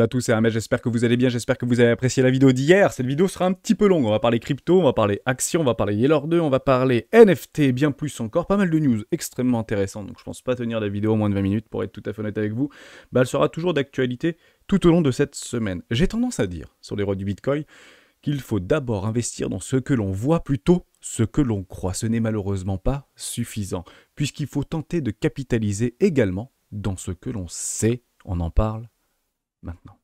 à tous et à mes, j'espère que vous allez bien, j'espère que vous avez apprécié la vidéo d'hier. Cette vidéo sera un petit peu longue, on va parler crypto, on va parler action, on va parler Yellow 2, on va parler NFT, bien plus encore, pas mal de news extrêmement intéressantes, donc je pense pas tenir la vidéo en moins de 20 minutes pour être tout à fait honnête avec vous. Bah, elle sera toujours d'actualité tout au long de cette semaine. J'ai tendance à dire, sur les rois du Bitcoin, qu'il faut d'abord investir dans ce que l'on voit plutôt ce que l'on croit. Ce n'est malheureusement pas suffisant, puisqu'il faut tenter de capitaliser également dans ce que l'on sait, on en parle maintenant.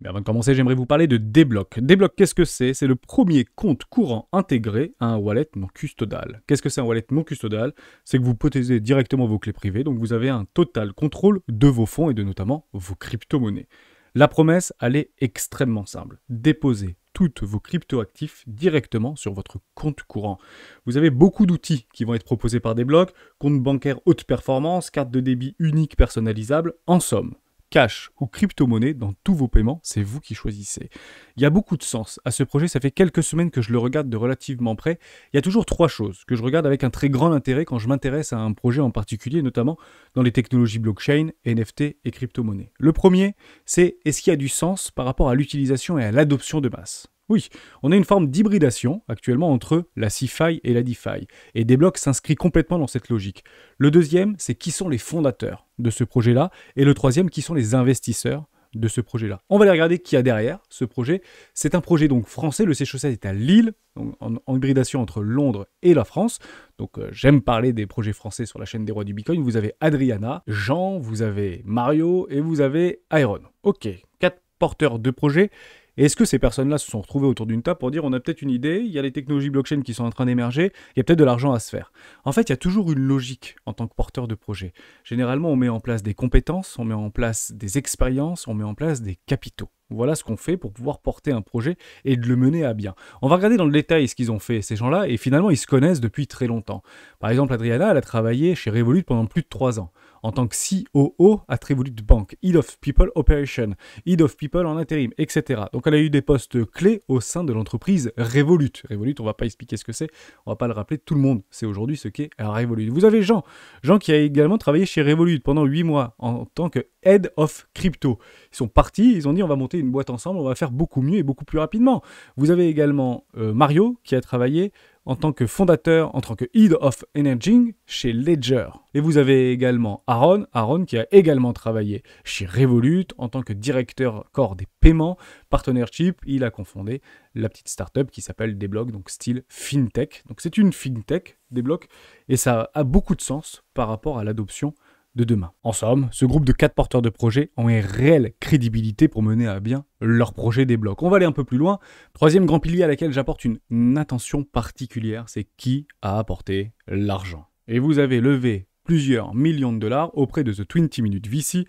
Mais avant de commencer, j'aimerais vous parler de Débloc. Débloc, qu'est-ce que c'est C'est le premier compte courant intégré à un wallet non custodal. Qu'est-ce que c'est un wallet non custodal C'est que vous posez directement vos clés privées, donc vous avez un total contrôle de vos fonds et de notamment vos crypto-monnaies. La promesse, elle est extrêmement simple. Déposez toutes vos crypto-actifs directement sur votre compte courant. Vous avez beaucoup d'outils qui vont être proposés par des blocs, compte bancaire haute performance, carte de débit unique personnalisable, en somme cash ou crypto-monnaie dans tous vos paiements, c'est vous qui choisissez. Il y a beaucoup de sens à ce projet, ça fait quelques semaines que je le regarde de relativement près. Il y a toujours trois choses que je regarde avec un très grand intérêt quand je m'intéresse à un projet en particulier, notamment dans les technologies blockchain, NFT et crypto-monnaie. Le premier, c'est est-ce qu'il y a du sens par rapport à l'utilisation et à l'adoption de masse oui, on a une forme d'hybridation actuellement entre la CFI et la DeFi, et blocs s'inscrit complètement dans cette logique. Le deuxième, c'est qui sont les fondateurs de ce projet-là, et le troisième, qui sont les investisseurs de ce projet-là. On va aller regarder qui a derrière ce projet. C'est un projet donc français, le Séchaussade est à Lille, en, hybridation entre Londres et la France. Donc euh, j'aime parler des projets français sur la chaîne des rois du Bitcoin. Vous avez Adriana, Jean, vous avez Mario et vous avez Iron. Ok, quatre porteurs de projets et est-ce que ces personnes-là se sont retrouvées autour d'une table pour dire on a peut-être une idée, il y a les technologies blockchain qui sont en train d'émerger, il y a peut-être de l'argent à se faire En fait, il y a toujours une logique en tant que porteur de projet. Généralement, on met en place des compétences, on met en place des expériences, on met en place des capitaux. Voilà ce qu'on fait pour pouvoir porter un projet et de le mener à bien. On va regarder dans le détail ce qu'ils ont fait, ces gens-là, et finalement, ils se connaissent depuis très longtemps. Par exemple, Adriana, elle a travaillé chez Revolut pendant plus de trois ans en tant que COO à Revolut Bank, Head of People Operation, Head of People en intérim, etc. Donc elle a eu des postes clés au sein de l'entreprise Revolut. Revolut, on va pas expliquer ce que c'est, on va pas le rappeler, tout le monde C'est aujourd'hui ce qu'est Revolut. Vous avez Jean, Jean qui a également travaillé chez Revolut pendant 8 mois en tant que Head of Crypto. Ils sont partis, ils ont dit on va monter une boîte ensemble, on va faire beaucoup mieux et beaucoup plus rapidement. Vous avez également euh, Mario qui a travaillé en tant que fondateur, en tant que Head of Energy chez Ledger. Et vous avez également Aaron, Aaron qui a également travaillé chez Revolut en tant que directeur corps des paiements, partnership. Il a confondé la petite startup qui s'appelle Desblocks, donc style fintech. Donc c'est une fintech, Desblocks et ça a beaucoup de sens par rapport à l'adoption demain. En somme, ce groupe de quatre porteurs de projets ont une réelle crédibilité pour mener à bien leur projet des blocs. On va aller un peu plus loin. Troisième grand pilier à laquelle j'apporte une, attention particulière, c'est qui a apporté l'argent. Et vous avez levé plusieurs millions de dollars auprès de The 20 Minute VC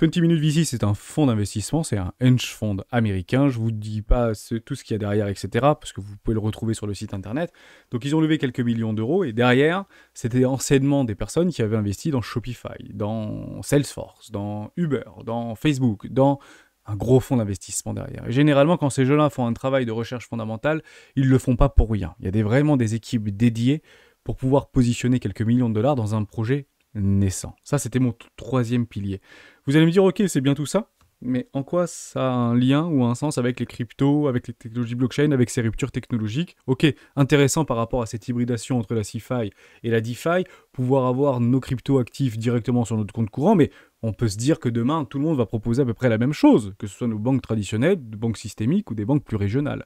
20 Minutes VC, c'est un fonds d'investissement, c'est un hedge fund américain. Je ne vous dis pas tout ce qu'il y a derrière, etc., parce que vous pouvez le retrouver sur le site internet. Donc, ils ont levé quelques millions d'euros et derrière, c'était enseignement des personnes qui avaient investi dans Shopify, dans Salesforce, dans Uber, dans Facebook, dans un gros fonds d'investissement derrière. Et généralement, quand ces jeunes là font un travail de recherche fondamentale, ils ne le font pas pour rien. Il y a vraiment des équipes dédiées pour pouvoir positionner quelques millions de dollars dans un projet naissant. Ça, c'était mon troisième pilier. Vous allez me dire, ok, c'est bien tout ça, mais en quoi ça a un lien ou un sens avec les cryptos, avec les technologies blockchain, avec ces ruptures technologiques Ok, intéressant par rapport à cette hybridation entre la CFI et la DeFi, pouvoir avoir nos cryptos actifs directement sur notre compte courant, mais on peut se dire que demain, tout le monde va proposer à peu près la même chose, que ce soit nos banques traditionnelles, des banques systémiques ou des banques plus régionales.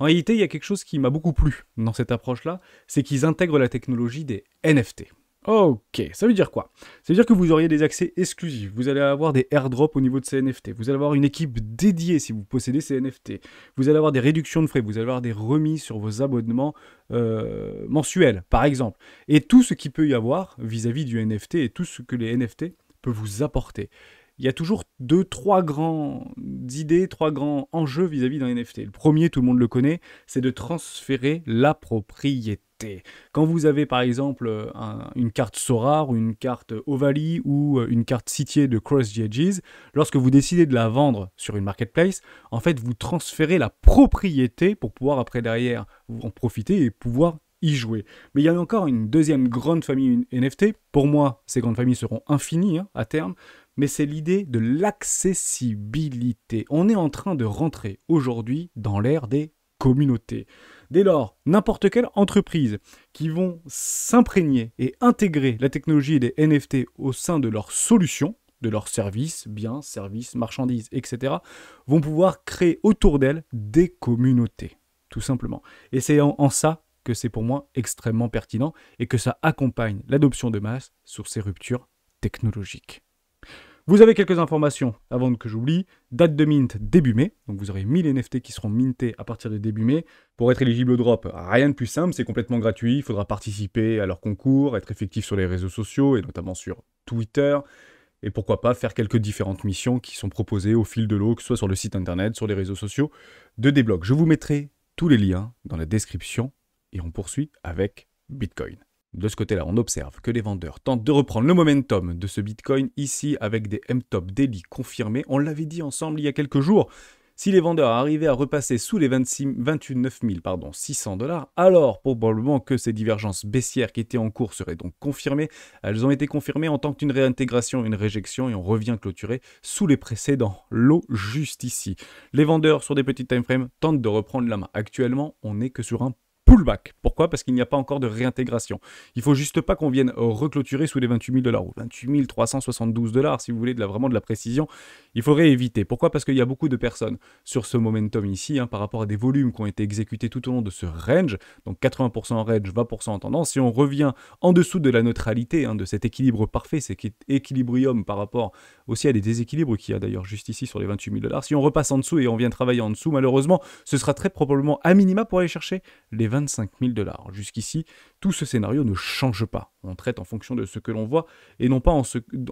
En réalité, il y a quelque chose qui m'a beaucoup plu dans cette approche-là, c'est qu'ils intègrent la technologie des NFT. Ok, ça veut dire quoi Ça veut dire que vous auriez des accès exclusifs, vous allez avoir des airdrops au niveau de ces NFT, vous allez avoir une équipe dédiée si vous possédez ces NFT, vous allez avoir des réductions de frais, vous allez avoir des remises sur vos abonnements euh, mensuels, par exemple. Et tout ce qui peut y avoir vis à -vis du NFT et tout ce que les NFT peuvent vous apporter il y a toujours deux, trois grands idées, trois grands enjeux vis-à-vis d'un NFT. Le premier, tout le monde le connaît, c'est de transférer la propriété. Quand vous avez par exemple euh, une carte Sora ou une carte Ovali ou euh, une carte Citier de Cross Edges, lorsque vous décidez de la vendre sur une marketplace, en fait vous transférez la propriété pour pouvoir après derrière en profiter et pouvoir y jouer. Mais il y a encore une deuxième grande famille NFT. Pour moi, ces grandes familles seront infinies hein, à terme mais c'est l'idée de l'accessibilité. On est en train de rentrer aujourd'hui dans l'ère des communautés. Dès lors, n'importe quelle entreprise qui vont s'imprégner et intégrer la technologie des NFT au sein de leurs solutions, de leurs services, biens, services, marchandises, etc., vont pouvoir créer autour d'elles des communautés, tout simplement. Et c'est en ça que c'est pour moi extrêmement pertinent et que ça accompagne l'adoption de masse sur ces ruptures technologiques. Vous avez quelques informations avant que j'oublie. Date de mint début mai. Donc vous aurez 1000 NFT qui seront mintés à partir de début mai. Pour être éligible au drop, rien de plus simple, c'est complètement gratuit. Il faudra participer à leur concours, être effectif sur les réseaux sociaux et notamment sur Twitter. Et pourquoi pas faire quelques différentes missions qui sont proposées au fil de l'eau, que ce soit sur le site internet, sur les réseaux sociaux de Débloc. Je vous mettrai tous les liens dans la description et on poursuit avec Bitcoin de ce côté-là, on observe que les vendeurs tentent de reprendre le momentum de ce Bitcoin ici avec des M-top daily confirmés. On l'avait dit ensemble il y a quelques jours. Si les vendeurs arrivaient à repasser sous les 26, 29 pardon, 600 dollars, alors probablement que ces divergences baissières qui étaient en cours seraient donc confirmées. Elles ont été confirmées en tant qu'une réintégration, une réjection, et on revient clôturer sous les précédents lots juste ici. Les vendeurs sur des petits timeframes tentent de reprendre la main. Actuellement, on n'est que sur un pullback. Pourquoi Parce qu'il n'y a pas encore de réintégration. Il faut juste pas qu'on vienne reclôturer sous les 28 000 dollars ou 28 372 dollars, si vous voulez de la, vraiment de la précision. Il faudrait éviter. Pourquoi Parce qu'il y a beaucoup de personnes sur ce momentum ici, hein, par rapport à des volumes qui ont été exécutés tout au long de ce range, donc 80% en range, 20% en tendance. Si on revient en dessous de la neutralité, hein, de cet équilibre parfait, cet équilibrium par rapport aussi à des déséquilibres qu'il y a d'ailleurs juste ici sur les 28 000 dollars, si on repasse en dessous et on vient travailler en dessous, malheureusement, ce sera très probablement à minima pour aller chercher les 20 25 dollars. Jusqu'ici, tout ce scénario ne change pas. On traite en fonction de ce que l'on voit et non pas en,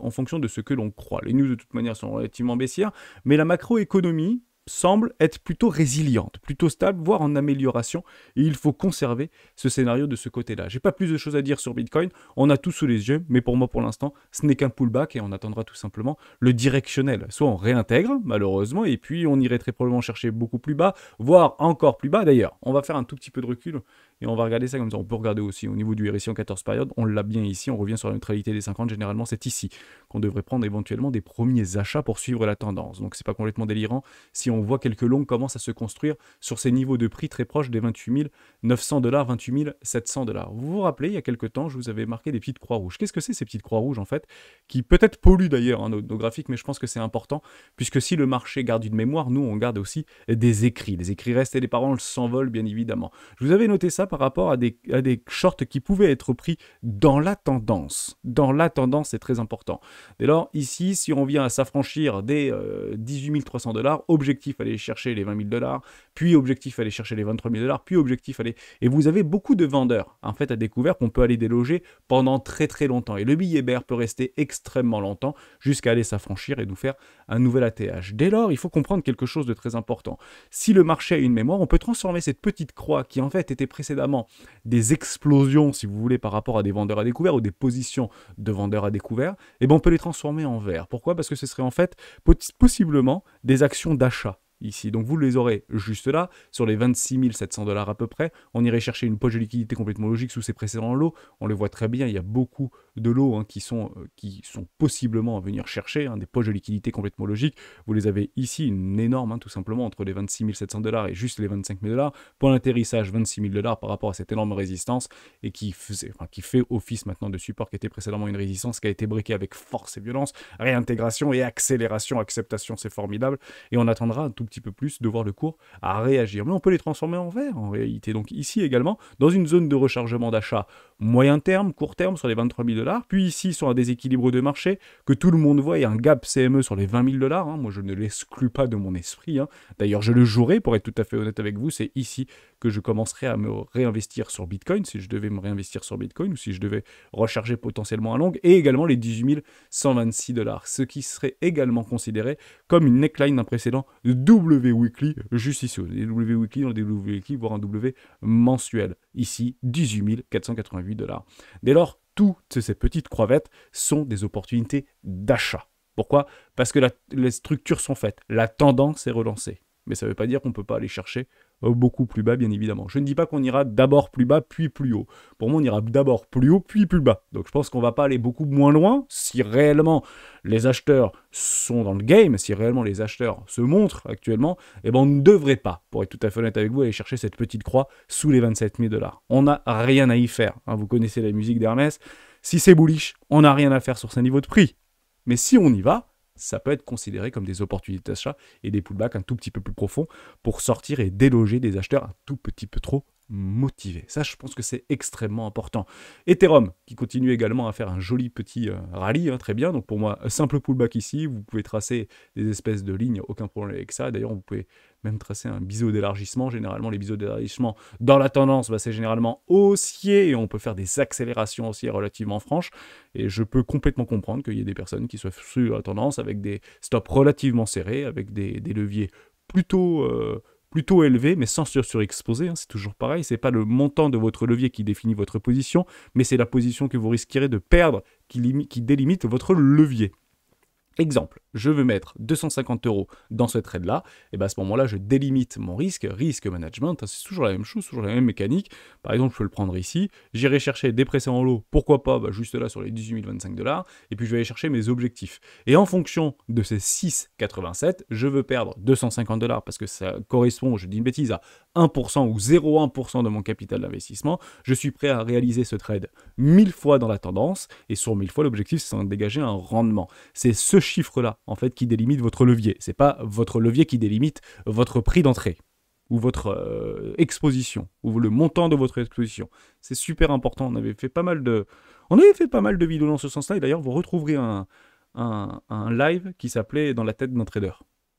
en fonction de ce que l'on croit. Les news de toute manière sont relativement baissières, mais la macroéconomie, semble être plutôt résiliente, plutôt stable, voire en amélioration. Et il faut conserver ce scénario de ce côté-là. J'ai pas plus de choses à dire sur Bitcoin. On a tout sous les yeux, mais pour moi, pour l'instant, ce n'est qu'un pullback et on attendra tout simplement le directionnel. Soit on réintègre, malheureusement, et puis on irait très probablement chercher beaucoup plus bas, voire encore plus bas d'ailleurs. On va faire un tout petit peu de recul et on va regarder ça comme ça. On peut regarder aussi au niveau du RSI en 14 périodes. On l'a bien ici. On revient sur la neutralité des 50. Généralement, c'est ici qu'on devrait prendre éventuellement des premiers achats pour suivre la tendance. Donc, c'est pas complètement délirant. Si on voit quelques longues commencent à se construire sur ces niveaux de prix très proches des 28 900 dollars, 28 700 dollars. Vous vous rappelez, il y a quelques temps, je vous avais marqué des petites croix rouges. Qu'est-ce que c'est ces petites croix rouges en fait Qui peut-être polluent d'ailleurs hein, nos, graphiques, mais je pense que c'est important puisque si le marché garde une mémoire, nous on garde aussi des écrits. Les écrits restent et les paroles s'envolent bien évidemment. Je vous avais noté ça par rapport à des, des shorts qui pouvaient être pris dans la tendance. Dans la tendance, c'est très important. Dès lors, ici, si on vient à s'affranchir des 18 euh, 300 dollars, objectif aller chercher les 20 000 dollars, puis objectif aller chercher les 23 000 dollars, puis objectif aller... Et vous avez beaucoup de vendeurs, en fait, à découvert qu'on peut aller déloger pendant très très longtemps. Et le billet vert peut rester extrêmement longtemps jusqu'à aller s'affranchir et nous faire un nouvel ATH. Dès lors, il faut comprendre quelque chose de très important. Si le marché a une mémoire, on peut transformer cette petite croix qui en fait était précédemment des explosions, si vous voulez, par rapport à des vendeurs à découvert ou des positions de vendeurs à découvert, et eh bien, on peut les transformer en vert. Pourquoi Parce que ce serait en fait possiblement des actions d'achat ici. Donc vous les aurez juste là, sur les 26 700 dollars à peu près. On irait chercher une poche de liquidité complètement logique sous ces précédents lots. On le voit très bien, il y a beaucoup de l'eau hein, qui, sont, euh, qui sont possiblement à venir chercher, hein, des poches de liquidité complètement logiques. Vous les avez ici, une énorme, hein, tout simplement, entre les 26 700 dollars et juste les 25 000 dollars. Pour l'atterrissage, 26 000 dollars par rapport à cette énorme résistance et qui, faisait, qui fait office maintenant de support qui était précédemment une résistance qui a été briquée avec force et violence, réintégration et accélération, acceptation, c'est formidable. Et on attendra un tout petit peu plus de voir le cours à réagir. Mais on peut les transformer en vert en réalité. Donc ici également, dans une zone de rechargement d'achat moyen terme, court terme, sur les 23 000 dollars, puis ici sur un déséquilibre de marché que tout le monde voit et un gap CME sur les 20 000 dollars. Hein. Moi, je ne l'exclus pas de mon esprit. Hein. D'ailleurs, je le jouerai, pour être tout à fait honnête avec vous, c'est ici que je commencerai à me réinvestir sur Bitcoin, si je devais me réinvestir sur Bitcoin ou si je devais recharger potentiellement à long, et également les 18 126 dollars, ce qui serait également considéré comme une neckline d'un précédent W Weekly, juste ici, W Weekly dans des W Weekly, voire un W mensuel. Ici, 18 488 dollars. Dès lors, toutes ces petites crevettes sont des opportunités d'achat. Pourquoi Parce que les structures sont faites, la tendance est relancée. Mais ça ne veut pas dire qu'on ne peut pas aller chercher euh, beaucoup plus bas, bien évidemment. Je ne dis pas qu'on ira d'abord plus bas, puis plus haut. Pour moi, on ira d'abord plus haut, puis plus bas. Donc je pense qu'on ne va pas aller beaucoup moins loin si réellement les acheteurs sont dans le game, si réellement les acheteurs se montrent actuellement, eh ben on ne devrait pas, pour être tout à fait honnête avec vous, aller chercher cette petite croix sous les 27 000 dollars. On n'a rien à y faire. Hein. Vous connaissez la musique d'Hermès. Si c'est bullish, on n'a rien à faire sur ce niveau de prix. Mais si on y va, ça peut être considéré comme des opportunités d'achat et des pullbacks un tout petit peu plus profonds pour sortir et déloger des acheteurs un tout petit peu trop motivé. Ça, je pense que c'est extrêmement important. Ethereum, qui continue également à faire un joli petit euh, rallye, hein, très bien. Donc pour moi, simple pullback ici, vous pouvez tracer des espèces de lignes, aucun problème avec ça. D'ailleurs, vous pouvez même tracer un biseau d'élargissement. Généralement, les biseaux d'élargissement dans la tendance, bah, c'est généralement haussier et on peut faire des accélérations haussières relativement franches. Et je peux complètement comprendre qu'il y ait des personnes qui soient sur la tendance avec des stops relativement serrés, avec des, leviers plutôt... Euh, plutôt élevé, mais sans sur surexposer. Hein, c'est toujours pareil. C'est pas le montant de votre levier qui définit votre position, mais c'est la position que vous risquerez de perdre qui, qui délimite votre levier. Exemple, je veux mettre 250 euros dans ce trade-là, et bien à ce moment-là, je délimite mon risque, risque management, hein, c'est toujours la même chose, toujours la même mécanique. Par exemple, je peux le prendre ici, j'irai chercher des en lot, pourquoi pas, bah, juste là sur les 18 025 dollars, et puis je vais aller chercher mes objectifs. Et en fonction de ces 6,87, je veux perdre 250 dollars parce que ça correspond, je dis une bêtise, à 1% ou 0,1% de mon capital d'investissement. Je suis prêt à réaliser ce trade 1000 fois dans la tendance, et sur 1000 fois, l'objectif c'est de dégager un rendement. C'est ce chiffre-là, en fait, qui délimite votre levier. C'est pas votre levier qui délimite votre prix d'entrée ou votre euh, exposition ou le montant de votre exposition. C'est super important. On avait fait pas mal de, on avait fait pas mal de vidéos dans ce sens-là. Et d'ailleurs, vous retrouverez un, live qui s'appelait Dans la tête d'un trader.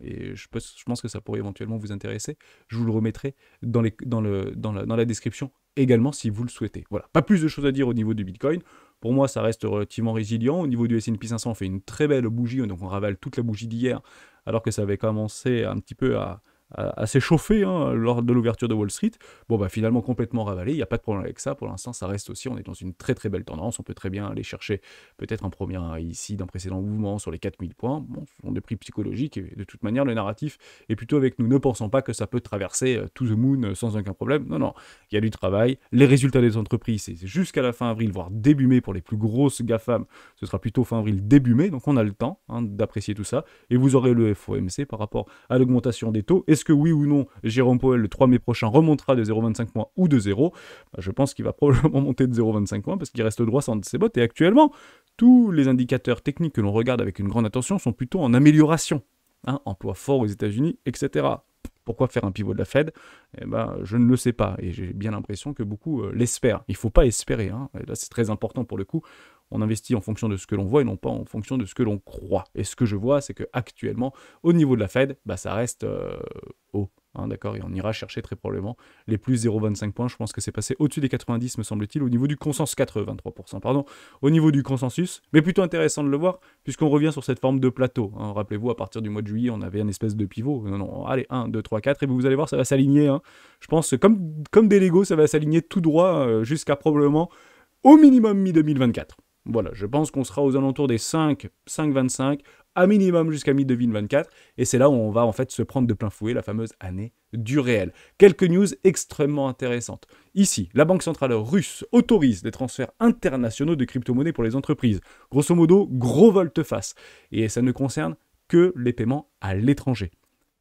Et je pense, je pense, que ça pourrait éventuellement vous intéresser. Je vous le remettrai dans, les, dans, le, dans, la, dans la description également si vous le souhaitez. Voilà, pas plus de choses à dire au niveau du Bitcoin. Pour moi, ça reste relativement résilient. Au niveau du S&P 500, on fait une très belle bougie, donc on ravale toute la bougie d'hier, alors que ça avait commencé un petit peu à, assez chauffé hein, lors de l'ouverture de Wall Street. Bon, bah finalement complètement ravalé, il n'y a pas de problème avec ça. Pour l'instant, ça reste aussi, on est dans une très très belle tendance. On peut très bien aller chercher peut-être un premier ici d'un précédent mouvement sur les 4000 points. Bon, ce des prix psychologiques et de toute manière, le narratif est plutôt avec nous. Ne pensons pas que ça peut traverser euh, tout the moon euh, sans aucun problème. Non, non, il y a du travail. Les résultats des entreprises, c'est jusqu'à la fin avril, voire début mai pour les plus grosses GAFAM. Ce sera plutôt fin avril, début mai. Donc on a le temps hein, d'apprécier tout ça. Et vous aurez le FOMC par rapport à l'augmentation des taux. Et est-ce que oui ou non, Jérôme Powell, le 3 mai prochain, remontera de 0,25 points ou de 0 bah, Je pense qu'il va probablement monter de 0,25 points parce qu'il reste droit sans ses bottes. Et actuellement, tous les indicateurs techniques que l'on regarde avec une grande attention sont plutôt en amélioration. Hein, emploi fort aux États-Unis, etc. Pourquoi faire un pivot de la Fed eh ben, Je ne le sais pas. Et j'ai bien l'impression que beaucoup euh, l'espèrent. Il ne faut pas espérer. Hein, là, c'est très important pour le coup. On investit en fonction de ce que l'on voit et non pas en fonction de ce que l'on croit. Et ce que je vois, c'est que actuellement, au niveau de la Fed, bah, ça reste euh, haut. Hein, d'accord, et on ira chercher très probablement les plus 0,25 points. Je pense que c'est passé au-dessus des 90, me semble-t-il, au niveau du consensus 83%, pardon, au niveau du consensus. Mais plutôt intéressant de le voir, puisqu'on revient sur cette forme de plateau. Hein. Rappelez-vous, à partir du mois de juillet, on avait un espèce de pivot. Non, allez, 1, 2, 3, 4, et vous allez voir, ça va s'aligner. Hein. Je pense, comme, comme des Lego, ça va s'aligner tout droit euh, jusqu'à probablement au minimum mi-2024. Voilà, je pense qu'on sera aux alentours des 5, 5,25, à minimum jusqu'à mi-2024, et c'est là où on va en fait se prendre de plein fouet la fameuse année du réel. Quelques news extrêmement intéressantes. Ici, la Banque centrale russe autorise des transferts internationaux de crypto-monnaies pour les entreprises. Grosso modo, gros volte-face. Et ça ne concerne que les paiements à l'étranger.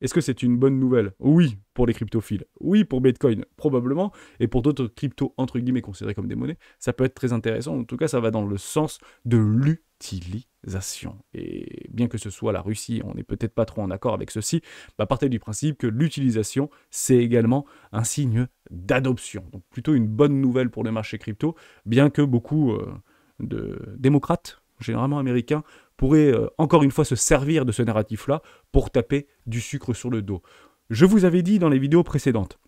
Est-ce que c'est une bonne nouvelle Oui, pour les cryptophiles. Oui, pour Bitcoin, probablement. Et pour d'autres cryptos, entre guillemets, considérés comme des monnaies, ça peut être très intéressant. En tout cas, ça va dans le sens de l'utilisation. Et bien que ce soit la Russie, on n'est peut-être pas trop en accord avec ceci, bah, partez du principe que l'utilisation, c'est également un signe d'adoption. Donc plutôt une bonne nouvelle pour le marché crypto, bien que beaucoup euh, de démocrates généralement américains, pourraient euh, encore une fois se servir de ce narratif-là pour taper du sucre sur le dos. Je vous avais dit dans les vidéos précédentes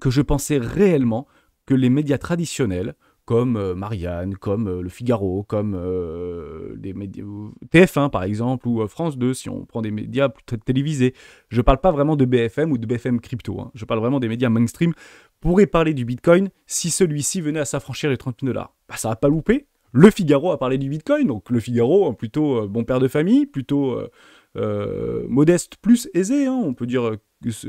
que je pensais réellement que les médias traditionnels, comme euh, Marianne, comme euh, Le Figaro, comme TF1 par exemple, ou France 2 si on prend des médias télévisés. Je ne parle pas vraiment de BFM ou de BFM Crypto, hein. je parle vraiment des médias mainstream, pourraient parler du Bitcoin si celui-ci venait à s'affranchir les 30 000 dollars. Bah, ça n'a pas loupé, le Figaro a parlé du Bitcoin, donc le Figaro, euh, plutôt euh, bon père de famille, plutôt euh, modeste plus aisé, hein, on peut dire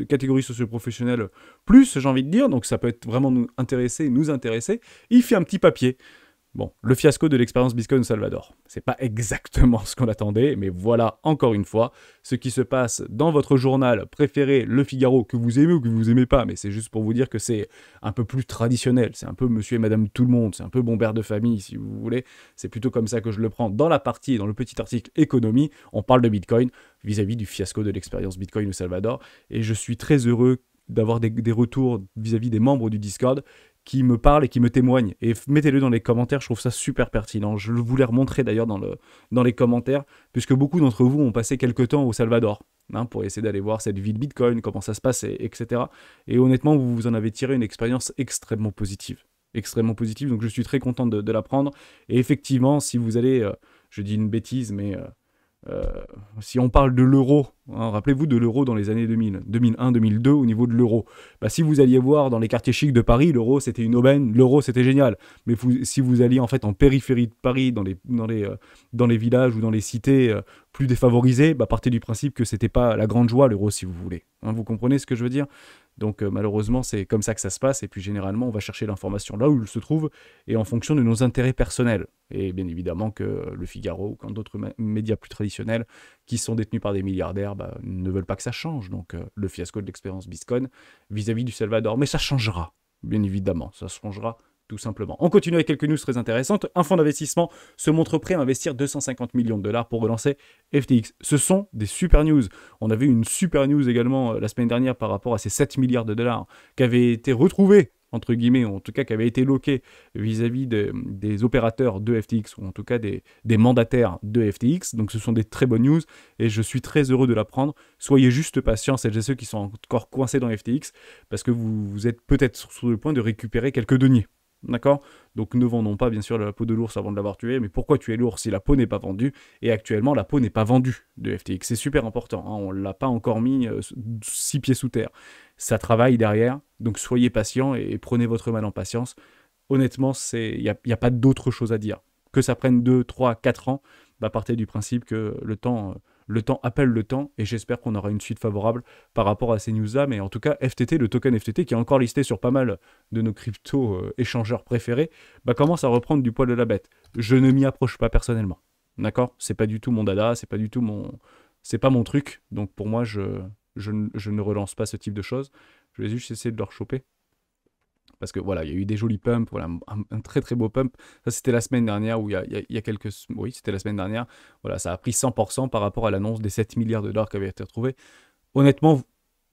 catégorie socioprofessionnelle plus, j'ai envie de dire, donc ça peut être vraiment nous intéresser, nous intéresser. Il fait un petit papier Bon, le fiasco de l'expérience au Salvador. C'est pas exactement ce qu'on attendait, mais voilà encore une fois ce qui se passe dans votre journal préféré, Le Figaro, que vous aimez ou que vous n'aimez pas, mais c'est juste pour vous dire que c'est un peu plus traditionnel, c'est un peu monsieur et madame tout le monde, c'est un peu bon père de famille si vous voulez. C'est plutôt comme ça que je le prends dans la partie, dans le petit article économie, on parle de Bitcoin vis-à-vis du fiasco de l'expérience Bitcoin au Salvador, et je suis très heureux d'avoir des, retours vis à -vis des membres du Discord qui me parle et qui me témoigne. Et mettez-le dans les commentaires, je trouve ça super pertinent. Je vous l'ai remontré d'ailleurs dans, le, dans les commentaires, puisque beaucoup d'entre vous ont passé quelques temps au Salvador. Hein, pour essayer d'aller voir cette vie de Bitcoin, comment ça se passe, etc. Et honnêtement, vous, vous en avez tiré une expérience extrêmement positive. Extrêmement positive, donc je suis très content de, l'apprendre. Et effectivement, si vous allez, euh, je dis une bêtise, mais euh, euh, si on parle de l'euro, hein, rappelez-vous de l'euro dans les années 2000, 2001, 2002 au niveau de l'euro. Bah, si vous alliez voir dans les quartiers chics de Paris, l'euro c'était une aubaine, l'euro c'était génial. Mais si vous alliez en fait en périphérie de Paris, dans les, dans les, euh, dans les villages ou dans les cités euh, plus défavorisées, bah, partez du principe que c'était pas la grande joie l'euro si vous voulez. Hein, vous comprenez ce que je veux dire donc euh, malheureusement, c'est comme ça que ça se passe. Et puis généralement, on va chercher l'information là où elle se trouve et en fonction de nos intérêts personnels. Et bien évidemment que Le Figaro ou quand d'autres médias plus traditionnels qui sont détenus par des milliardaires bah, ne veulent pas que ça change. Donc euh, le fiasco de l'expérience Biscone vis-à-vis du Salvador. Mais ça changera, bien évidemment, ça changera tout simplement. On continue avec quelques news très intéressantes. Un fonds d'investissement se montre prêt à investir 250 millions de dollars pour relancer FTX. Ce sont des super news. On avait une super news également euh, la semaine dernière par rapport à ces 7 milliards de dollars qui avaient été retrouvés entre guillemets, ou en tout cas qui avaient été loqués vis-à-vis des opérateurs de FTX, ou en tout cas des, mandataires de FTX. Donc ce sont des très bonnes news, et je suis très heureux de l'apprendre. Soyez juste patients, celles et ceux qui sont encore coincés dans FTX, parce que vous êtes peut-être sur le point de récupérer quelques deniers. D'accord Donc ne vendons pas bien sûr la peau de l'ours avant de l'avoir tué, mais pourquoi tuer l'ours si la peau n'est pas vendue Et actuellement la peau n'est pas vendue de FTX, c'est super important, hein, on ne l'a pas encore mis euh, six pieds sous terre. Ça travaille derrière, donc soyez patient et, prenez votre mal en patience. Honnêtement, il n'y a, a pas d'autre chose à dire. Que ça prenne 2, 3, 4 ans, bah partez du principe que le temps... Euh, le temps appelle le temps et j'espère qu'on aura une suite favorable par rapport à ces news-là. Mais en tout cas, FTT, le token FTT qui est encore listé sur pas mal de nos crypto euh, échangeurs préférés, bah, commence à reprendre du poil de la bête. Je ne m'y approche pas personnellement. D'accord C'est pas du tout mon dada, c'est pas du tout mon. C'est pas mon truc. Donc pour moi, je, je, je ne relance pas ce type de choses. Je vais juste essayer de leur choper parce que voilà, il y a eu des jolis pumps, voilà, un, très très beau pump. Ça, c'était la semaine dernière, où il, y a, quelques. Oui, c'était la semaine dernière. Voilà, ça a pris 100% par rapport à l'annonce des 7 milliards de dollars qui avaient été retrouvés. Honnêtement,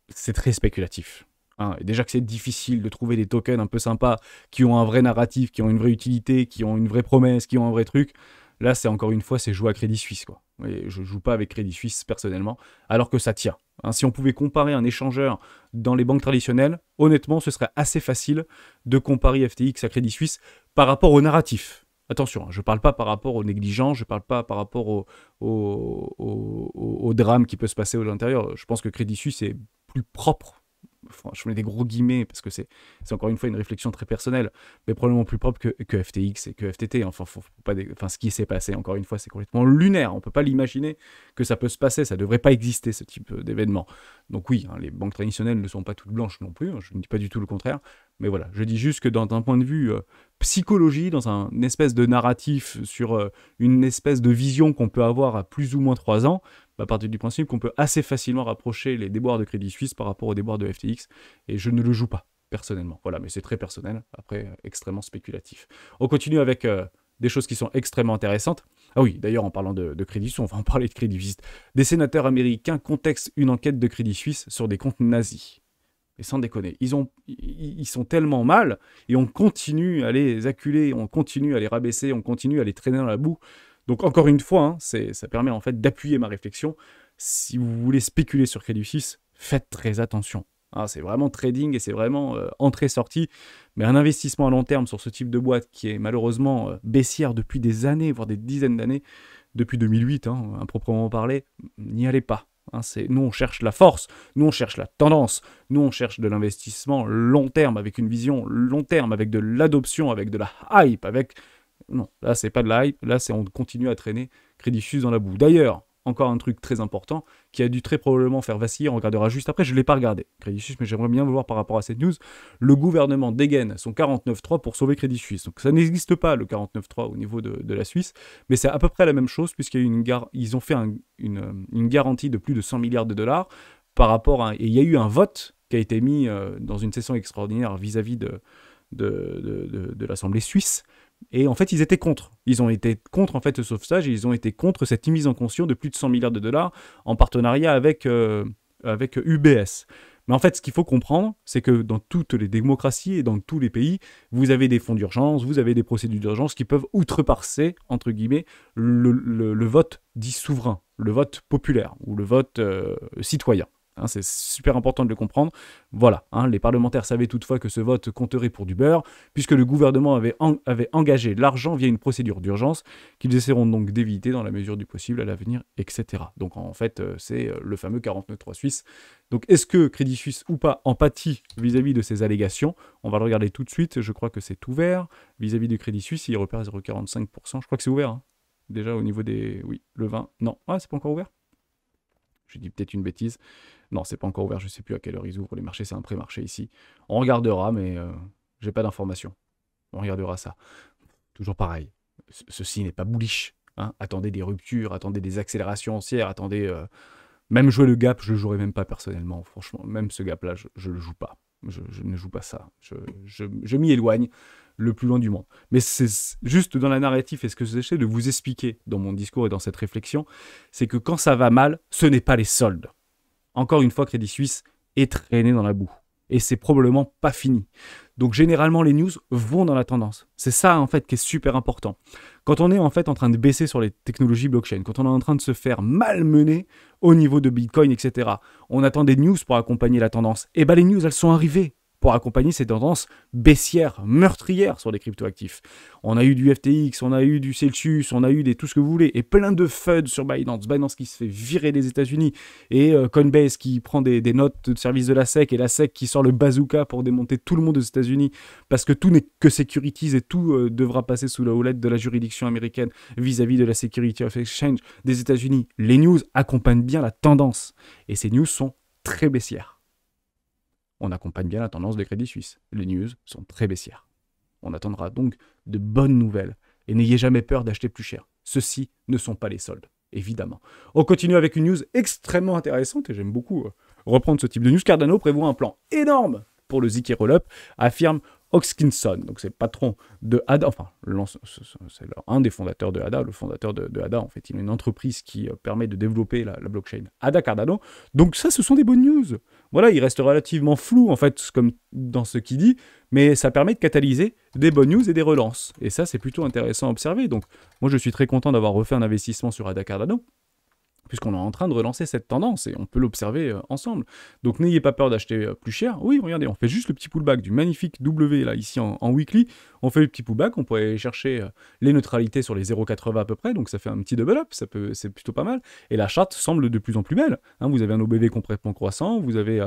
c'est très spéculatif. Hein. Déjà que c'est difficile de trouver des tokens un peu sympas, qui ont un vrai narratif, qui ont une vraie utilité, qui ont une vraie promesse, qui ont un vrai truc. Là, c'est encore une fois, c'est jouer à crédit suisse, quoi. Je je joue pas avec Crédit Suisse personnellement, alors que ça tient. Hein, si on pouvait comparer un échangeur dans les banques traditionnelles, honnêtement, ce serait assez facile de comparer FTX à Crédit Suisse par rapport au narratif. Attention, hein, je ne parle pas par rapport au négligent, je ne parle pas par rapport au, au, drame qui peut se passer à l'intérieur. Je pense que Crédit Suisse est plus propre je mets des gros guillemets parce que c'est encore une fois une réflexion très personnelle, mais probablement plus propre que, que FTX et que FTT. Enfin, pas ce qui s'est passé, encore une fois, c'est complètement lunaire. On ne peut pas l'imaginer que ça peut se passer. Ça devrait pas exister ce type euh, d'événement. Donc oui, hein, les banques traditionnelles ne sont pas toutes blanches non plus. Hein. je ne dis pas du tout le contraire. Mais voilà, je dis juste que d'un point de vue euh, psychologie, dans un, espèce de narratif, sur euh, une espèce de vision qu'on peut avoir à plus ou moins trois ans, bah, à partir du principe qu'on peut assez facilement rapprocher les déboires de Crédit Suisse par rapport aux déboires de FTX, et je ne le joue pas, personnellement. Voilà, mais c'est très personnel, après, euh, extrêmement spéculatif. On continue avec des choses qui sont extrêmement intéressantes. Ah oui, d'ailleurs, en parlant de, de, Crédit Suisse, on va en parler de Crédit Suisse. Des sénateurs américains contextent une enquête de Crédit Suisse sur des comptes nazis. Et sans déconner, ils, sont tellement mal et on continue à les acculer, on continue à les rabaisser, on continue à les traîner dans la boue. Donc encore une fois, hein, ça permet en fait d'appuyer ma réflexion. Si vous voulez spéculer sur Crédit Suisse, faites très attention. Ah, c'est vraiment trading et c'est vraiment euh, entrée-sortie. Mais un investissement à long terme sur ce type de boîte qui est malheureusement euh, baissière depuis des années, voire des dizaines d'années, depuis 2008, hein, à proprement parler, n'y allez pas. Hein, nous, on cherche la force, nous, on cherche la tendance, nous, on cherche de l'investissement long terme, avec une vision long terme, avec de l'adoption, avec de la hype, avec... Non, là, c'est pas de la hype, là, c'est on continue à traîner Crédit fuse dans la boue. D'ailleurs, encore un truc très important qui a dû très probablement faire vaciller. On regardera juste après. Je ne l'ai pas regardé, Crédit Suisse, mais j'aimerais bien vous voir par rapport à cette news. Le gouvernement dégaine son 49.3 pour sauver Crédit Suisse. Donc ça n'existe pas, le 49.3 au niveau de, la Suisse, mais c'est à peu près la même chose puisqu'ils ont fait une, garantie de plus de 100 milliards de dollars par rapport à. Et il y a eu un vote qui a été mis euh, dans une session extraordinaire vis-à-vis de, de l'Assemblée suisse et en fait, ils étaient contre. Ils ont été contre en fait ce sauvetage et ils ont été contre cette mise en conscience de plus de 100 milliards de dollars en partenariat avec, euh, avec UBS. Mais en fait, ce qu'il faut comprendre, c'est que dans toutes les démocraties et dans tous les pays, vous avez des fonds d'urgence, vous avez des procédures d'urgence qui peuvent outrepasser, entre guillemets, le, le, vote dit souverain, le vote populaire ou le vote euh, citoyen. Hein, c'est super important de le comprendre. Voilà, hein, les parlementaires savaient toutefois que ce vote compterait pour du beurre, puisque le gouvernement avait, engagé l'argent via une procédure d'urgence, qu'ils essaieront donc d'éviter dans la mesure du possible à l'avenir, etc. Donc en fait, euh, c'est euh, le fameux 49.3 suisse. Donc est-ce que Crédit Suisse ou pas empathie vis-à-vis de ces allégations On va le regarder tout de suite, je crois que c'est ouvert. Vis-à-vis du Crédit Suisse, il repère 0,45%, je crois que c'est ouvert. Hein. Déjà au niveau des... Oui, le 20... Non, ah, c'est pas encore ouvert j'ai dit peut-être une bêtise. Non, c'est pas encore ouvert, je sais plus à quelle heure ils ouvrent les marchés, c'est un pré-marché ici. On regardera, mais euh, j'ai pas d'informations. On regardera ça. Toujours pareil. ceci n'est pas bullish. Hein. Attendez des ruptures, attendez des accélérations haussières, attendez. Euh, même jouer le gap, je le jouerai même pas personnellement. Franchement, même ce gap-là, je, je le joue pas. Je, ne joue pas ça. Je, je m'y éloigne le plus loin du monde. Mais c'est juste dans la narrative, et ce que j'essaie de vous expliquer dans mon discours et dans cette réflexion, c'est que quand ça va mal, ce n'est pas les soldes. Encore une fois, Crédit Suisse est traîné dans la boue. Et c'est probablement pas fini. Donc généralement, les news vont dans la tendance. C'est ça, en fait, qui est super important. Quand on est en fait en train de baisser sur les technologies blockchain, quand on est en train de se faire malmener au niveau de Bitcoin, etc., on attend des news pour accompagner la tendance. Et eh bien les news, elles sont arrivées pour accompagner ces tendances baissières, meurtrières sur les cryptoactifs. On a eu du FTX, on a eu du Celsius, on a eu des tout ce que vous voulez, et plein de FUD sur Binance. Binance qui se fait virer des États-Unis, et euh, Coinbase qui prend des, notes de service de la SEC, et la SEC qui sort le bazooka pour démonter tout le monde aux États-Unis, parce que tout n'est que securities et tout euh, devra passer sous la houlette de la juridiction américaine vis-à-vis de la Security of Exchange des États-Unis. Les news accompagnent bien la tendance, et ces news sont très baissières on accompagne bien la tendance des crédits suisses. Les news sont très baissières. On attendra donc de bonnes nouvelles. Et n'ayez jamais peur d'acheter plus cher. Ceux-ci ne sont pas les soldes, évidemment. On continue avec une news extrêmement intéressante, et j'aime beaucoup euh, reprendre ce type de news. Cardano prévoit un plan énorme pour le ZK Rollup, affirme Huxkinson, donc c'est patron de ADA, enfin c'est un des fondateurs de ADA, le fondateur de, ADA en fait, il est une entreprise qui euh, permet de développer la, la, blockchain ADA Cardano. Donc ça, ce sont des bonnes news. Voilà, il reste relativement flou en fait, comme dans ce qu'il dit, mais ça permet de catalyser des bonnes news et des relances. Et ça, c'est plutôt intéressant à observer. Donc moi, je suis très content d'avoir refait un investissement sur ADA Cardano puisqu'on est en train de relancer cette tendance et on peut l'observer euh, ensemble. Donc n'ayez pas peur d'acheter euh, plus cher. Oui, regardez, on fait juste le petit pullback du magnifique W là ici en, weekly. On fait le petit pullback, on pourrait chercher euh, les neutralités sur les 0,80 à peu près, donc ça fait un petit double up, ça peut, c'est plutôt pas mal. Et la charte semble de plus en plus belle. Hein. vous avez un OBV complètement croissant, vous avez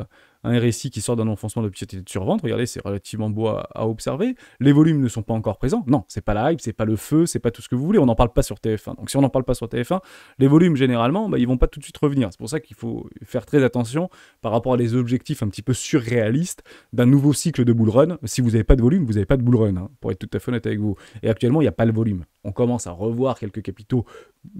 un RSI qui sort d'un enfoncement de petite survente, regardez, c'est relativement beau à, observer. Les volumes ne sont pas encore présents. Non, c'est pas la hype, c'est pas le feu, c'est pas tout ce que vous voulez. On n'en parle pas sur TF1. Donc si on n'en parle pas sur TF1, les volumes généralement, bah, ils vont pas tout de suite revenir. C'est pour ça qu'il faut faire très attention par rapport à des objectifs un petit peu surréalistes d'un nouveau cycle de bull run. Si vous n'avez pas de volume, vous n'avez pas de bull run, hein, pour être tout à fait honnête avec vous. Et actuellement, il n'y a pas le volume. On commence à revoir quelques capitaux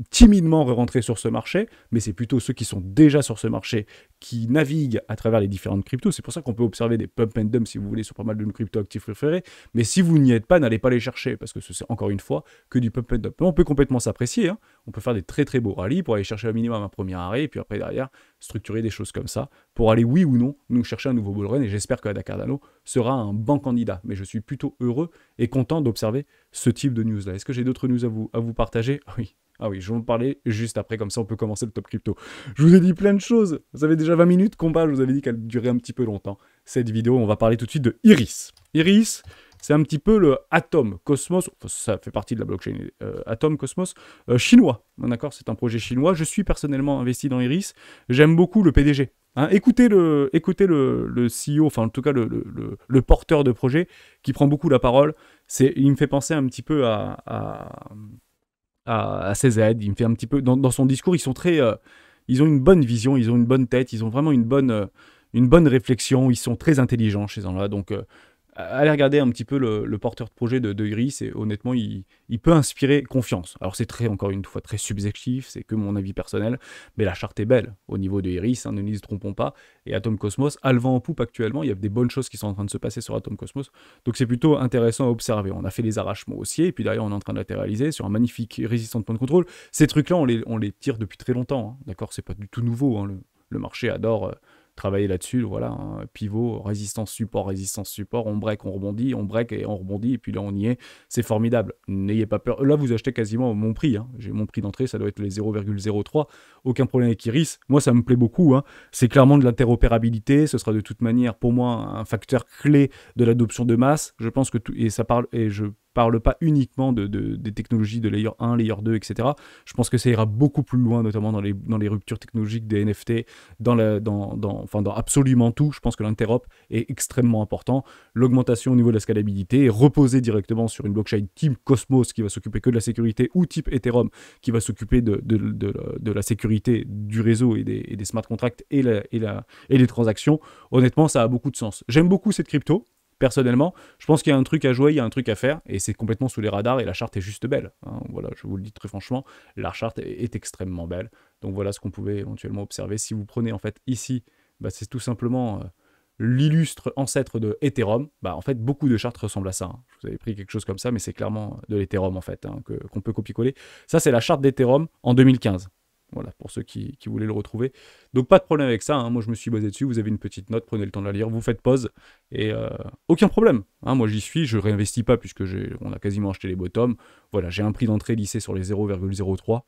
timidement re rentrer sur ce marché, mais c'est plutôt ceux qui sont déjà sur ce marché qui naviguent à travers les différents de crypto, C'est pour ça qu'on peut observer des pump and dump, si vous voulez, sur pas mal de crypto-actifs préférés. Mais si vous n'y êtes pas, n'allez pas les chercher, parce que c'est encore une fois que du pump and dump. on peut complètement s'apprécier. Hein. On peut faire des très très beaux rallyes pour aller chercher un minimum un premier arrêt, et puis après derrière, structurer des choses comme ça, pour aller oui ou non nous chercher un nouveau bull Et j'espère que Ada Cardano sera un bon candidat. Mais je suis plutôt heureux et content d'observer ce type de news-là. Est-ce que j'ai d'autres news à vous, à vous partager Oui, ah oui, je vais vous parler juste après, comme ça on peut commencer le top crypto. Je vous ai dit plein de choses. Vous avez déjà 20 minutes combat, je vous avais dit qu'elle durait un petit peu longtemps. Cette vidéo, on va parler tout de suite de Iris. Iris, c'est un petit peu le Atom Cosmos, ça fait partie de la blockchain euh, Atom Cosmos euh, chinois. D'accord, c'est un projet chinois. Je suis personnellement investi dans Iris. J'aime beaucoup le PDG. Hein. écoutez le, écoutez CEO, enfin en tout cas le, porteur de projet qui prend beaucoup la parole. il me fait penser un petit peu à à, ses aides, il me fait un petit peu. Dans, son discours, ils sont très. Euh, ils ont une bonne vision, ils ont une bonne tête, ils ont vraiment une bonne, euh, une bonne réflexion, ils sont très intelligents chez là Donc, euh, allez regarder un petit peu le, porteur de projet de, Iris, et honnêtement, il, peut inspirer confiance. Alors c'est très, encore une fois, très subjectif, c'est que mon avis personnel, mais la charte est belle au niveau de Iris, hein, ne nous trompons pas, et Atom Cosmos à le vent en poupe actuellement, il y a des bonnes choses qui sont en train de se passer sur Atom Cosmos, donc c'est plutôt intéressant à observer. On a fait les arrachements haussiers, et puis derrière on est en train de latéraliser sur un magnifique résistant de point de contrôle. Ces trucs-là, on les, tire depuis très longtemps, hein. d'accord C'est pas du tout nouveau, hein. le, marché adore... Euh, travailler là-dessus. Voilà, hein, pivot, résistance, support, résistance, support, on break, on rebondit, on break et on rebondit, et puis là on y est. C'est formidable. N'ayez pas peur. Là, vous achetez quasiment mon prix. Hein. J'ai mon prix d'entrée, ça doit être les 0,03. Aucun problème avec Iris. Moi, ça me plaît beaucoup. Hein. C'est clairement de l'interopérabilité. Ce sera de toute manière, pour moi, un facteur clé de l'adoption de masse. Je pense que tout... et ça parle et je parle pas uniquement de, des technologies de layer 1, layer 2, etc. Je pense que ça ira beaucoup plus loin, notamment dans les, dans les ruptures technologiques des NFT, dans la, dans enfin dans absolument tout, je pense que l'interop est extrêmement important. L'augmentation au niveau de la scalabilité est reposée directement sur une blockchain type Cosmos qui va s'occuper que de la sécurité ou type Ethereum qui va s'occuper de, de, la sécurité du réseau et des, smart contracts et, la, et, la, et les transactions. Honnêtement, ça a beaucoup de sens. J'aime beaucoup cette crypto, personnellement, je pense qu'il y a un truc à jouer, il y a un truc à faire, et c'est complètement sous les radars, et la charte est juste belle. Hein. Voilà, je vous le dis très franchement, la charte est extrêmement belle. Donc voilà ce qu'on pouvait éventuellement observer. Si vous prenez en fait ici bah, c'est tout simplement euh, l'illustre ancêtre de Ethereum. Bah, en fait, beaucoup de chartes ressemblent à ça. Hein. Je vous avais pris quelque chose comme ça, mais c'est clairement de l'Ethereum, en fait, hein, qu'on peut copier-coller. Ça, c'est la charte d'Ethereum en 2015. Voilà, pour ceux qui, voulaient le retrouver. Donc, pas de problème avec ça. Hein. Moi, je me suis basé dessus. Vous avez une petite note, prenez le temps de la lire. Vous faites pause et euh, aucun problème. moi, j'y suis. Je réinvestis pas puisque on a quasiment acheté les bottoms. Voilà, j'ai un prix d'entrée lissé sur les 0,03.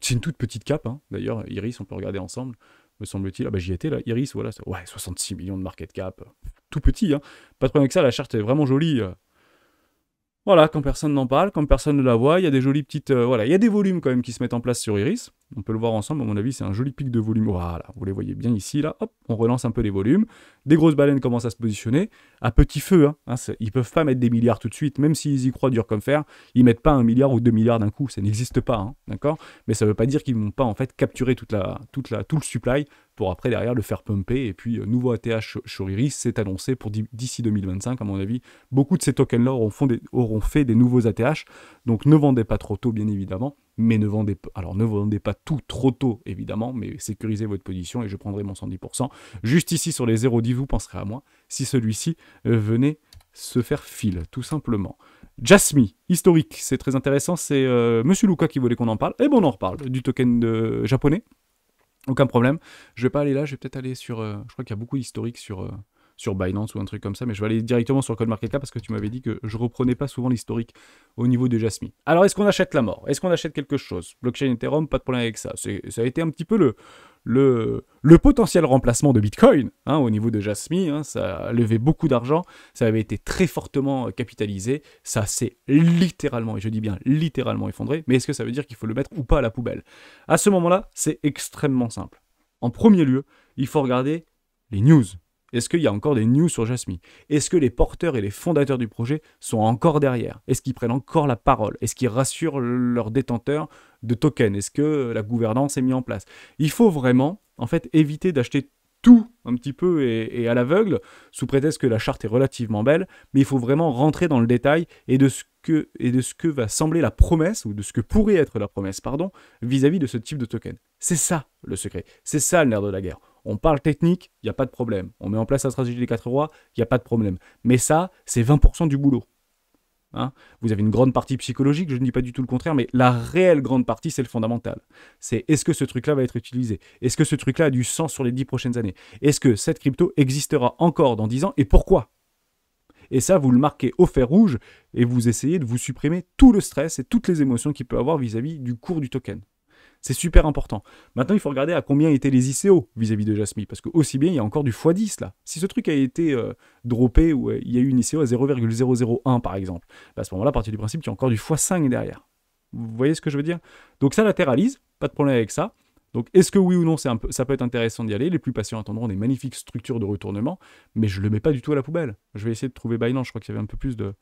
C'est une toute petite cape, d'ailleurs, Iris, on peut regarder ensemble me semble-t-il. Ah bah j'y étais là, Iris, voilà, ouais, 66 millions de market cap, tout petit, hein. Pas de problème avec ça, la charte est vraiment jolie. Euh. Voilà, quand personne n'en parle, quand personne ne la voit, il y a des jolies petites, euh, voilà, il y a des volumes quand même qui se mettent en place sur Iris. On peut le voir ensemble, à mon avis, c'est un joli pic de volume. Voilà, vous les voyez bien ici, là, hop, on relance un peu les volumes. Des grosses baleines commencent à se positionner, à petit feu, hein, hein ils peuvent pas mettre des milliards tout de suite, même s'ils y croient dur comme fer, ils mettent pas un milliard ou deux milliards d'un coup, ça n'existe pas, hein, d'accord Mais ça veut pas dire qu'ils vont pas, en fait, capturer toute la, toute la, tout le supply pour après, derrière, le faire pumper, et puis, euh, nouveau ATH Choriri, c'est annoncé pour d'ici 2025, à mon avis. Beaucoup de ces tokens-là auront, auront fait des nouveaux ATH, donc ne vendez pas trop tôt, bien évidemment, mais ne vendez pas, alors ne vendez pas tout trop tôt évidemment, mais sécurisez votre position et je prendrai mon 110%. Juste ici sur les 0,10, vous penserez à moi si celui-ci euh, venait se faire fil, tout simplement. Jasmine, historique, c'est très intéressant, c'est euh, Monsieur Luca qui voulait qu'on en parle, et eh bon on en reparle, du token de... Euh, japonais, aucun problème. Je vais pas aller là, je vais peut-être aller sur, je crois qu'il y a beaucoup d'historique sur sur Binance ou un truc comme ça, mais je vais aller directement sur CoinMarketCap parce que tu m'avais dit que je reprenais pas souvent l'historique au niveau de Jasmine. Alors, est-ce qu'on achète la mort Est-ce qu'on achète quelque chose Blockchain Ethereum, pas de problème avec ça. Ça a été un petit peu le, le, potentiel remplacement de Bitcoin hein, au niveau de Jasmine. Hein. ça a levé beaucoup d'argent, ça avait été très fortement euh, capitalisé, ça s'est littéralement, et je dis bien littéralement effondré, mais est-ce que ça veut dire qu'il faut le mettre ou pas à la poubelle À ce moment-là, c'est extrêmement simple. En premier lieu, il faut regarder les news. Est-ce qu'il y a encore des news sur Jasmine Est-ce que les porteurs et les fondateurs du projet sont encore derrière Est-ce qu'ils prennent encore la parole Est-ce qu'ils rassurent leurs détenteurs de tokens Est-ce que la gouvernance est mise en place Il faut vraiment, en fait, éviter d'acheter tout un petit peu et, à l'aveugle, sous prétexte que la charte est relativement belle, mais il faut vraiment rentrer dans le détail et de ce que, et de ce que va sembler la promesse, ou de ce que pourrait être la promesse, pardon, vis à -vis de ce type de token. C'est ça le secret, c'est ça le nerf de la guerre. On parle technique, il n'y a pas de problème. On met en place la stratégie des quatre rois, il n'y a pas de problème. Mais ça, c'est 20% du boulot. Hein vous avez une grande partie psychologique, je ne dis pas du tout le contraire, mais la réelle grande partie, c'est le fondamental. C'est est-ce que ce truc-là va être utilisé Est-ce que ce truc-là a du sens sur les dix prochaines années Est-ce que cette crypto existera encore dans dix ans et pourquoi et ça, vous le marquez au fer rouge et vous essayez de vous supprimer tout le stress et toutes les émotions qu'il peut avoir vis à -vis du cours du token. C'est super important. Maintenant, il faut regarder à combien étaient les ICO vis-à-vis de Jasmine, parce que aussi bien, il y a encore du x10 là. Si ce truc a été euh, droppé ou euh, il y a eu une ICO à 0,001 par exemple, bah, à ce moment-là, partir du principe qu'il y a encore du x5 derrière. Vous voyez ce que je veux dire Donc ça latéralise, pas de problème avec ça. Donc est-ce que oui ou non, un ça peut être intéressant d'y aller Les plus patients attendront des magnifiques structures de retournement, mais je le mets pas du tout à la poubelle. Je vais essayer de trouver Binance, je crois qu'il y avait un peu plus de...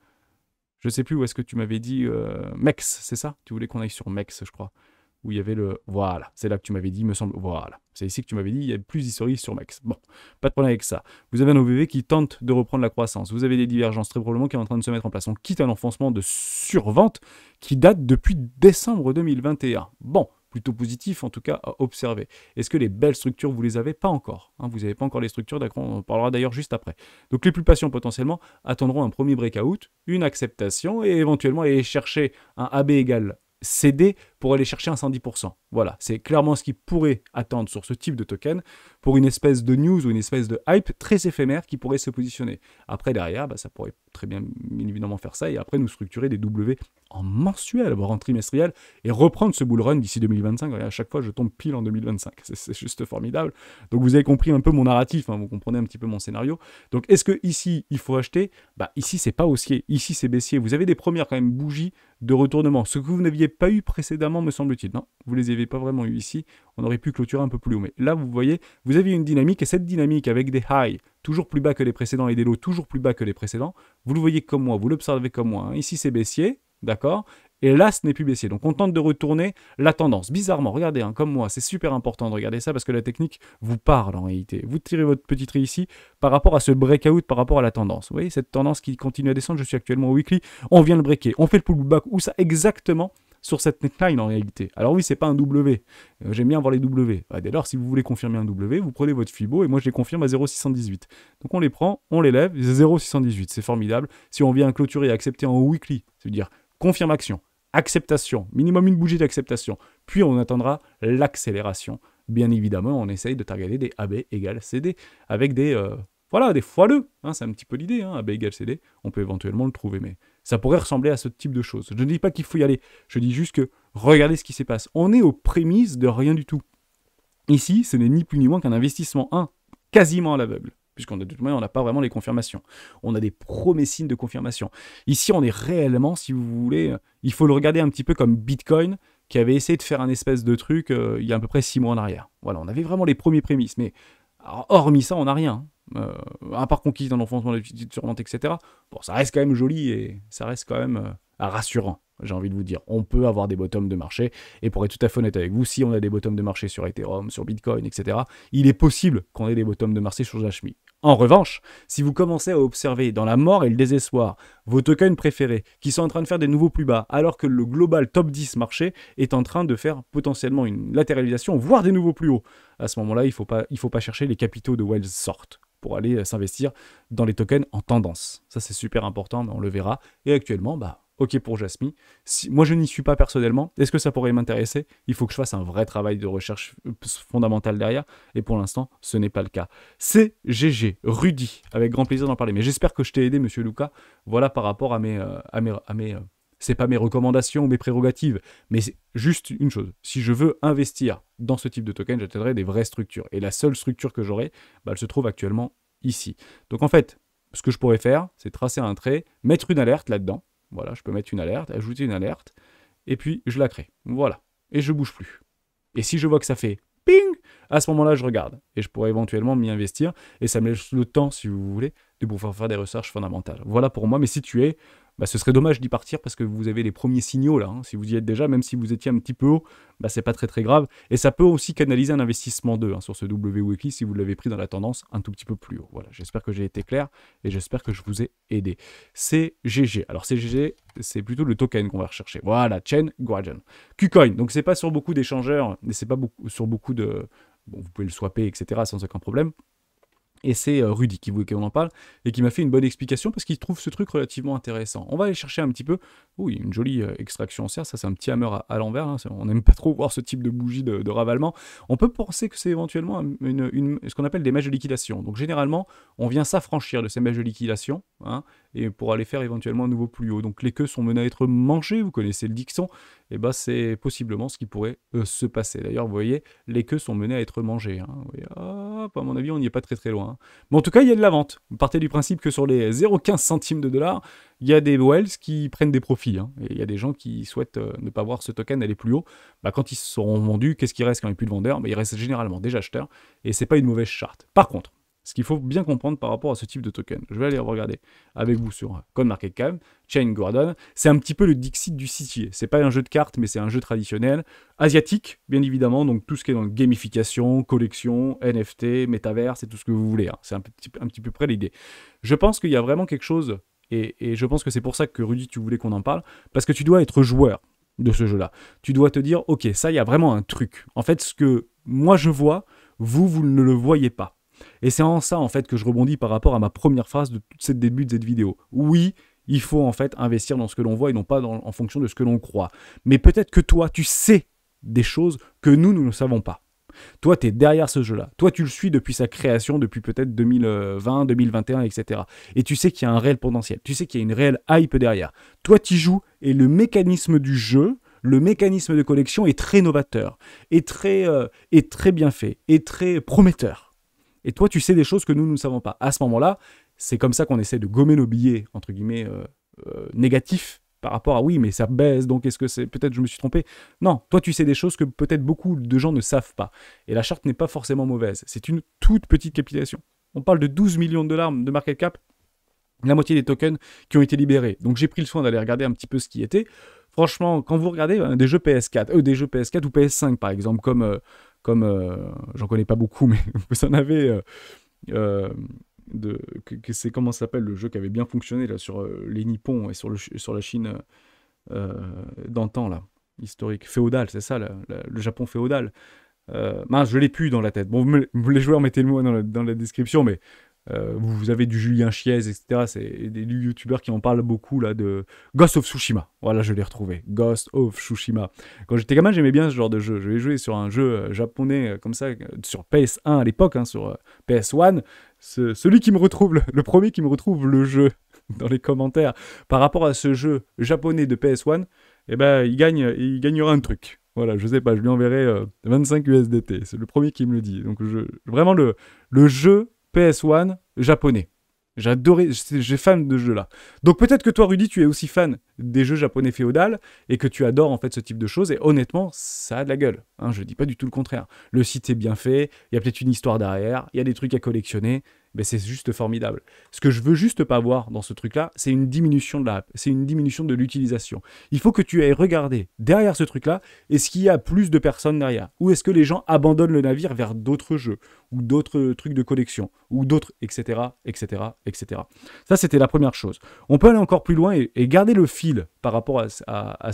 Je sais plus où est-ce que tu m'avais dit euh, Mex, c'est ça Tu voulais qu'on aille sur Mex, je crois où il y avait le. Voilà, c'est là que tu m'avais dit, me semble. Voilà, c'est ici que tu m'avais dit, il y a plus d'historique sur Max. Bon, pas de problème avec ça. Vous avez un OVV qui tente de reprendre la croissance. Vous avez des divergences très probablement qui est en train de se mettre en place. On quitte un enfoncement de survente qui date depuis décembre 2021. Bon, plutôt positif en tout cas à observer. Est-ce que les belles structures, vous les avez Pas encore. Hein vous n'avez pas encore les structures, d'accord on parlera d'ailleurs juste après. Donc les plus patients potentiellement attendront un premier breakout, une acceptation et éventuellement aller chercher un AB égal céder pour aller chercher un 110%. Voilà, c'est clairement ce qui pourrait attendre sur ce type de token pour une espèce de news ou une espèce de hype très éphémère qui pourrait se positionner. Après, derrière, bah, ça pourrait très bien évidemment faire ça et après nous structurer des W en mensuel, voire en trimestriel et reprendre ce bull run d'ici 2025. et à chaque fois, je tombe pile en 2025. C'est juste formidable. Donc vous avez compris un peu mon narratif, hein, vous comprenez un petit peu mon scénario. Donc est-ce que ici il faut acheter Bah ici c'est pas haussier, ici c'est baissier. Vous avez des premières quand même bougies de retournement. Ce que vous n'aviez pas eu précédemment, me semble-t-il. Non, vous ne les avez pas vraiment eu ici. On aurait pu clôturer un peu plus haut. Mais là, vous voyez, vous avez une dynamique. Et cette dynamique avec des highs toujours plus bas que les précédents et des lows toujours plus bas que les précédents, vous le voyez comme moi, vous l'observez comme moi. Hein. Ici, c'est baissier. D'accord et là ce n'est plus baissier. Donc on tente de retourner la tendance. Bizarrement, regardez, hein, comme moi, c'est super important de regarder ça parce que la technique vous parle en réalité. Vous tirez votre petit trait ici par rapport à ce breakout, par rapport à la tendance. Vous voyez, cette tendance qui continue à descendre, je suis actuellement au weekly, on vient le breaker, on fait le pullback, où ça exactement sur cette neckline en réalité. Alors oui, c'est pas un W. Euh, j'aime bien voir les W. Ah, dès lors, si vous voulez confirmer un W, vous prenez votre Fibo et moi je les confirme à 0,618. Donc on les prend, on les lève, 0,618. C'est formidable. Si on vient clôturer et accepter en weekly, c'est-à-dire confirmation, acceptation, minimum une bougie d'acceptation. Puis on attendra l'accélération. Bien évidemment, on essaye de targeter des AB égale CD avec des, euh, voilà, des fois 2. Hein, c'est un petit peu l'idée, hein, AB égale CD. On peut éventuellement le trouver, mais ça pourrait ressembler à ce type de choses. Je ne dis pas qu'il faut y aller, je dis juste que regardez ce qui se passe. On est aux prémices de rien du tout. Ici, ce n'est ni plus ni moins qu'un investissement 1, quasiment à l'aveugle puisqu'on de toute on n'a pas vraiment les confirmations. On a des signes de confirmation. Ici, on est réellement, si vous voulez, euh, il faut le regarder un petit peu comme Bitcoin, qui avait essayé de faire un espèce de truc euh, il y a à peu près six mois en arrière. Voilà, on avait vraiment les premiers prémices, mais hormis ça, on n'a rien. Hein. Euh, à part conquise un enfoncement de surmonte, etc. Bon, ça reste quand même joli et ça reste quand même rassurant j'ai envie de vous dire. On peut avoir des bottoms de marché, et pour être tout à fait honnête avec vous, si on a des bottoms de marché sur Ethereum, sur Bitcoin, etc., il est possible qu'on ait des bottoms de marché sur Jashmi. En revanche, si vous commencez à observer dans la mort et le désespoir vos tokens préférés qui sont en train de faire des nouveaux plus bas, alors que le global top 10 marché est en train de faire potentiellement une latéralisation, voire des nouveaux plus hauts, à ce moment-là, il ne faut, pas, faut pas chercher les capitaux de Wells sort pour aller euh, s'investir dans les tokens en tendance. Ça, c'est super important, mais on le verra. Et actuellement, bah, ok pour Jasmine. moi, je n'y suis pas personnellement. Est-ce que ça pourrait m'intéresser Il faut que je fasse un vrai travail de recherche euh, fondamentale derrière. Et pour l'instant, ce n'est pas le cas. C'est GG, Rudy, avec grand plaisir d'en parler. Mais j'espère que je t'ai aidé, monsieur Lucas. Voilà par rapport à mes. Euh, à mes, euh, c'est pas mes recommandations, mes prérogatives, mais c'est juste une chose. Si je veux investir dans ce type de token, j'atteindrai des vraies structures. Et la seule structure que j'aurai, bah, elle se trouve actuellement ici. Donc en fait, ce que je pourrais faire, c'est tracer un trait, mettre une alerte là-dedans, voilà, je peux mettre une alerte, ajouter une alerte, et puis je la crée. Voilà. Et je bouge plus. Et si je vois que ça fait ping, à ce moment-là, je regarde. Et je pourrais éventuellement m'y investir. Et ça me laisse le temps, si vous voulez, de pouvoir faire des recherches fondamentales. Voilà pour moi. Mais si tu es bah, ce serait dommage d'y partir parce que vous avez les premiers signaux là. Hein. Si vous y êtes déjà, même si vous étiez un petit peu haut, bah, c'est pas très très grave. Et ça peut aussi canaliser un investissement 2 hein, sur ce wiki si vous l'avez pris dans la tendance un tout petit peu plus haut. Voilà, j'espère que j'ai été clair et j'espère que je vous ai aidé. CGG. Alors CGG, c'est plutôt le token qu'on va rechercher. Voilà, Chain Guardian. Qcoin. Donc ce n'est pas sur beaucoup d'échangeurs, mais ce n'est pas beaucoup, sur beaucoup de. Bon, vous pouvez le swapper, etc. sans aucun problème. Et c'est euh, Rudy qui voulait qu'on en parle et qui m'a fait une bonne explication parce qu'il trouve ce truc relativement intéressant. On va aller chercher un petit peu. Oui, une jolie euh, extraction en serre. Ça, c'est un petit hammer à, l'envers. Hein. On n'aime pas trop voir ce type de bougie de, ravalement. On peut penser que c'est éventuellement une, ce qu'on appelle des mèches de liquidation. Donc, généralement, on vient s'affranchir de ces mèches de liquidation. Hein, et pour aller faire éventuellement un nouveau plus haut. Donc les queues sont menées à être mangées, vous connaissez le Dixon. et eh bien c'est possiblement ce qui pourrait euh, se passer. D'ailleurs, vous voyez, les queues sont menées à être mangées. Hein. à mon avis, on n'y est pas très très loin. Hein. Mais en tout cas, il y a de la vente. Vous partez du principe que sur les 0,15 centimes de dollars, il y a des Wells qui prennent des profits. Hein, et il y a des gens qui souhaitent euh, ne pas voir ce token aller plus haut. Bah, quand ils seront vendus, qu'est-ce qui reste quand il n'y a plus de vendeurs bah, Il reste généralement des acheteurs. Et ce n'est pas une mauvaise charte. Par contre, ce qu'il faut bien comprendre par rapport à ce type de token. Je vais aller regarder avec vous sur CoinMarketCap, Chain Gordon. C'est un petit peu le Dixit du City. C'est pas un jeu de cartes, mais c'est un jeu traditionnel. Asiatique, bien évidemment. Donc tout ce qui est dans gamification, collection, NFT, métavers, et tout ce que vous voulez. Hein. C'est un petit, un petit peu près l'idée. Je pense qu'il y a vraiment quelque chose, et, et je pense que c'est pour ça que Rudy, tu voulais qu'on en parle, parce que tu dois être joueur de ce jeu-là. Tu dois te dire, ok, ça, il y a vraiment un truc. En fait, ce que moi je vois, vous, vous ne le voyez pas. Et c'est en ça, en fait, que je rebondis par rapport à ma première phrase de tout ce début de cette vidéo. Oui, il faut, en fait, investir dans ce que l'on voit et non pas en fonction de ce que l'on croit. Mais peut-être que toi, tu sais des choses que nous, nous ne savons pas. Toi, tu es derrière ce jeu-là. Toi, tu le suis depuis sa création, depuis peut-être 2020, 2021, etc. Et tu sais qu'il y a un réel potentiel. Tu sais qu'il y a une réelle hype derrière. Toi, tu joues et le mécanisme du jeu, le mécanisme de collection est très novateur, est très, est euh, très bien fait, est très prometteur et toi tu sais des choses que nous, nous ne savons pas. À ce moment-là, c'est comme ça qu'on essaie de gommer nos billets, entre guillemets, euh, euh, négatifs par rapport à oui, mais ça baisse, donc est-ce que c'est. Peut-être je me suis trompé. Non, toi tu sais des choses que peut-être beaucoup de gens ne savent pas. Et la charte n'est pas forcément mauvaise. C'est une toute petite capitalisation. On parle de 12 millions de dollars de market cap, la moitié des tokens qui ont été libérés. Donc j'ai pris le soin d'aller regarder un petit peu ce qui était. Franchement, quand vous regardez hein, des jeux PS4, euh, des jeux PS4 ou PS5 par exemple, comme euh, comme euh, j'en connais pas beaucoup, mais vous en avez euh, euh de, que, c'est comment s'appelle le jeu qui avait bien fonctionné là sur euh, les Nippons et sur, le, sur la Chine d'antan là, historique, féodal, c'est ça, le Japon féodal. mince, je l'ai plus dans la tête. Bon, les joueurs mettez le mot dans la, dans la description, mais euh, vous avez du Julien Chiez, etc. C'est des youtubeurs qui en parlent beaucoup là de Ghost of Tsushima. Voilà, je l'ai retrouvé. Ghost of Tsushima. Quand j'étais gamin, j'aimais bien ce genre de jeu. Je vais jouer sur un jeu euh, japonais euh, comme ça, sur PS1 à l'époque, hein, sur PS1. celui qui me retrouve, le, premier qui me retrouve le jeu dans les commentaires par rapport à ce jeu japonais de PS1, eh ben, il, gagne, il gagnera un truc. Voilà, je sais pas, je lui enverrai 25 USDT. C'est le premier qui me le dit. Donc, je, vraiment, le, le jeu PS1 japonais. J'adorais, j'ai fan de ce là Donc peut-être que toi, Rudy, tu es aussi fan des jeux japonais féodales et que tu adores en fait ce type de choses. Et honnêtement, ça a de la gueule. Je hein. je dis pas du tout le contraire. Le site est bien fait, il y a peut-être une histoire derrière, il y a des trucs à collectionner ben c'est juste formidable. Ce que je veux juste pas voir dans ce truc-là, c'est une diminution de la c'est une diminution de l'utilisation. Il faut que tu ailles regarder derrière ce truc-là, est-ce qu'il y a plus de personnes derrière Ou est-ce que les gens abandonnent le navire vers d'autres jeux, ou d'autres trucs de collection, ou d'autres, etc., etc., etc. Ça, c'était la première chose. On peut aller encore plus loin et, garder le fil par rapport à, à,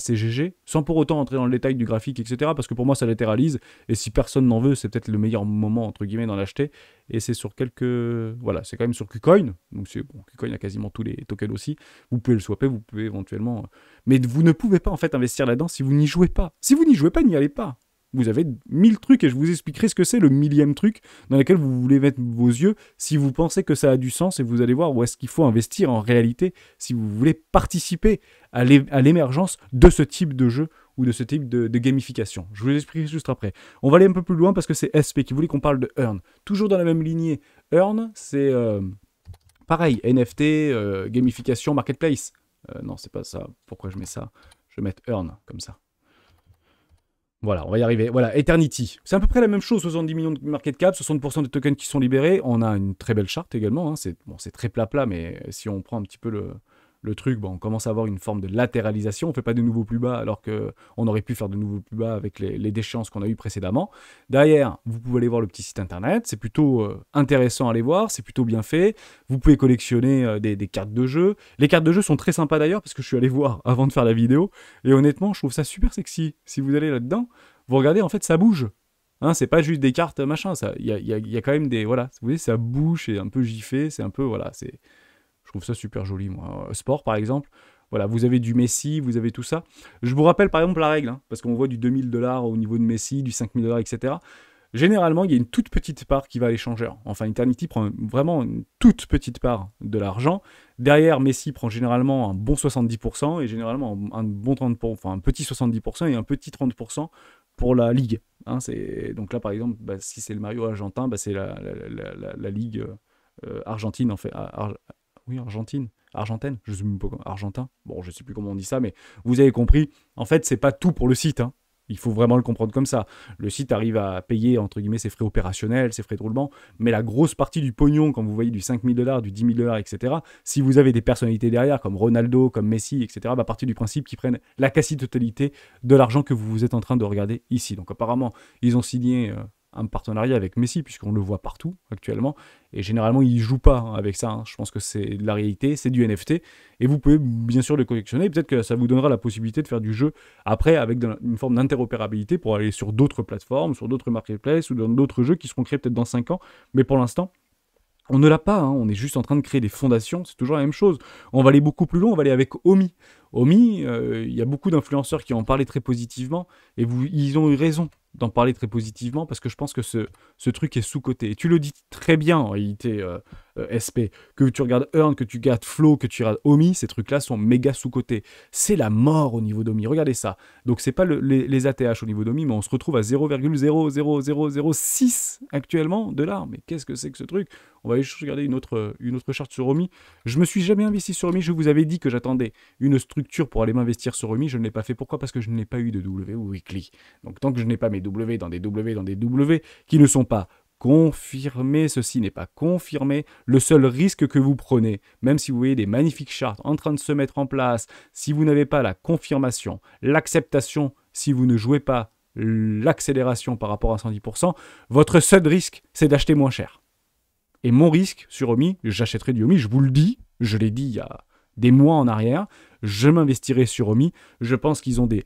sans pour autant entrer dans le détail du graphique, etc., parce que pour moi, ça latéralise, et si personne n'en veut, c'est peut-être le meilleur moment, entre guillemets, d'en acheter, et c'est sur quelques voilà, c'est quand même sur KuCoin. Donc c'est bon, KuCoin a quasiment tous les tokens aussi. Vous pouvez le swapper, vous pouvez éventuellement. Euh, mais vous ne pouvez pas en fait investir là-dedans si vous n'y jouez pas. Si vous n'y jouez pas, n'y allez pas. Vous avez mille trucs et je vous expliquerai ce que c'est le millième truc dans lequel vous voulez mettre vos yeux si vous pensez que ça a du sens et vous allez voir où est-ce qu'il faut investir en réalité si vous voulez participer à l'émergence de ce type de jeu ou de ce type de, gamification. Je vous l'expliquerai juste après. On va aller un peu plus loin parce que c'est SP qui voulait qu'on parle de Earn. Toujours dans la même lignée, Earn, c'est euh, pareil, NFT, euh, gamification, marketplace. Euh, non, c'est pas ça. Pourquoi je mets ça Je vais mettre Earn comme ça. Voilà, on va y arriver. Voilà, Eternity. C'est à peu près la même chose, 70 millions de market cap, 60% des tokens qui sont libérés. On a une très belle charte également. Hein. C'est bon, très plat-plat, mais si on prend un petit peu le, le truc, bon, on commence à avoir une forme de latéralisation. On ne fait pas de nouveau plus bas alors que on aurait pu faire de nouveau plus bas avec les, les déchéances qu'on a eues précédemment. Derrière, vous pouvez aller voir le petit site internet. C'est plutôt euh, intéressant à aller voir. C'est plutôt bien fait. Vous pouvez collectionner euh, des, cartes de jeu. Les cartes de jeu sont très sympas d'ailleurs parce que je suis allé voir avant de faire la vidéo. Et honnêtement, je trouve ça super sexy. Si vous allez là-dedans, vous regardez, en fait, ça bouge. Hein, c'est pas juste des cartes machin, ça. Il y a, quand même des. Voilà, vous voyez, ça bouge, c'est un peu giffé, c'est un peu. Voilà, c'est je trouve ça super joli, moi. Euh, sport, par exemple. Voilà, vous avez du Messi, vous avez tout ça. Je vous rappelle par exemple la règle, hein, parce qu'on voit du 2000 dollars au niveau de Messi, du 5000 dollars, etc. Généralement, il y a une toute petite part qui va à l'échangeur. Enfin, Eternity prend vraiment une toute petite part de l'argent. Derrière, Messi prend généralement un bon 70% et généralement un bon 30%, enfin un petit 70% et un petit 30% pour la ligue. Hein, donc là, par exemple, bah, si c'est le Mario argentin, bah, c'est la, ligue euh, argentine en fait, oui, Argentine, Argentine, je sais Argentin, bon, je sais plus comment on dit ça, mais vous avez compris. En fait, c'est pas tout pour le site, hein. Il faut vraiment le comprendre comme ça. Le site arrive à payer, entre guillemets, ses frais opérationnels, ses frais de roulement, mais la grosse partie du pognon, quand vous voyez du 5000 dollars, du 10 000 etc., si vous avez des personnalités derrière, comme Ronaldo, comme Messi, etc., bah, partir du principe qu'ils prennent la quasi-totalité de l'argent que vous vous êtes en train de regarder ici. Donc apparemment, ils ont signé, euh, un partenariat avec Messi, puisqu'on le voit partout actuellement. Et généralement, il joue pas avec ça. Hein. Je pense que c'est de la réalité, c'est du NFT. Et vous pouvez bien sûr le collectionner. Peut-être que ça vous donnera la possibilité de faire du jeu après avec une forme d'interopérabilité pour aller sur d'autres plateformes, sur d'autres marketplaces ou dans d'autres jeux qui seront créés peut-être dans 5 ans. Mais pour l'instant, on ne l'a pas, hein. on est juste en train de créer des fondations, c'est toujours la même chose. On va aller beaucoup plus loin, on va aller avec Omi. Omi, euh, il y a beaucoup d'influenceurs qui en parlé très positivement, et vous, ils ont eu raison d'en parler très positivement parce que je pense que ce, ce truc est sous-coté. Et tu le dis très bien en réalité, euh, euh, SP, que tu regardes Earn, que tu regardes flow que tu regardes Omi, ces trucs-là sont méga sous-cotés. C'est la mort au niveau d'Omi, regardez ça. Donc c'est pas les, ATH au niveau d'Omi, mais on se retrouve à 0,00006 actuellement de là. Mais qu'est-ce que c'est que ce truc On va aller regarder une autre, une autre charte sur Omi. Je me suis jamais investi sur Omi, je vous avais dit que j'attendais une structure pour aller m'investir sur Omi, je ne l'ai pas fait. Pourquoi Parce que je n'ai pas eu de W weekly. Donc tant que je n'ai pas mes W, dans des W, dans des W, qui ne sont pas confirmés, ceci n'est pas confirmé. Le seul risque que vous prenez, même si vous voyez des magnifiques chartes en train de se mettre en place, si vous n'avez pas la confirmation, l'acceptation, si vous ne jouez pas l'accélération par rapport à 110%, votre seul risque, c'est d'acheter moins cher. Et mon risque sur Omi, j'achèterai du Omi, je vous le dis, je l'ai dit il y a des mois en arrière, je m'investirai sur Omi, je pense qu'ils ont des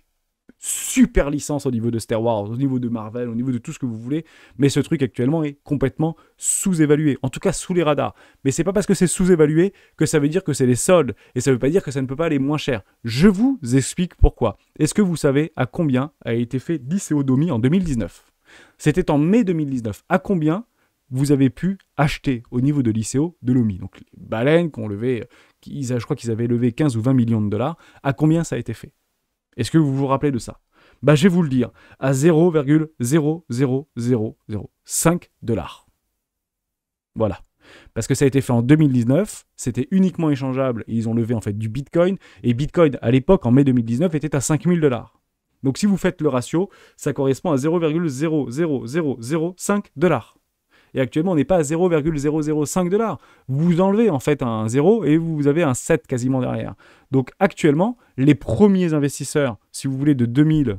super licence au niveau de Star Wars, au niveau de Marvel, au niveau de tout ce que vous voulez, mais ce truc actuellement est complètement sous-évalué, en tout cas sous les radars. Mais c'est pas parce que c'est sous-évalué que ça veut dire que c'est les soldes, et ça veut pas dire que ça ne peut pas aller moins cher. Je vous explique pourquoi. Est-ce que vous savez à combien a été fait Domi en 2019 C'était en mai 2019. À combien vous avez pu acheter au niveau de l'ICO de l'OMI. Donc les baleines qu'on levait, levé, euh, ils, je crois qu'ils avaient levé 15 ou 20 millions de dollars, à combien ça a été fait est-ce que vous vous rappelez de ça Bah je vais vous le dire, à 0,00005 dollars. Voilà. Parce que ça a été fait en 2019, c'était uniquement échangeable ils ont levé en fait du Bitcoin. Et Bitcoin à l'époque, en mai 2019, était à 5000 dollars. Donc si vous faites le ratio, ça correspond à 0,00005 dollars. Et actuellement, on n'est pas à 0,005 dollars. Vous enlevez en fait un 0 et vous avez un 7 quasiment derrière. Donc actuellement, les premiers investisseurs, si vous voulez, de 2000,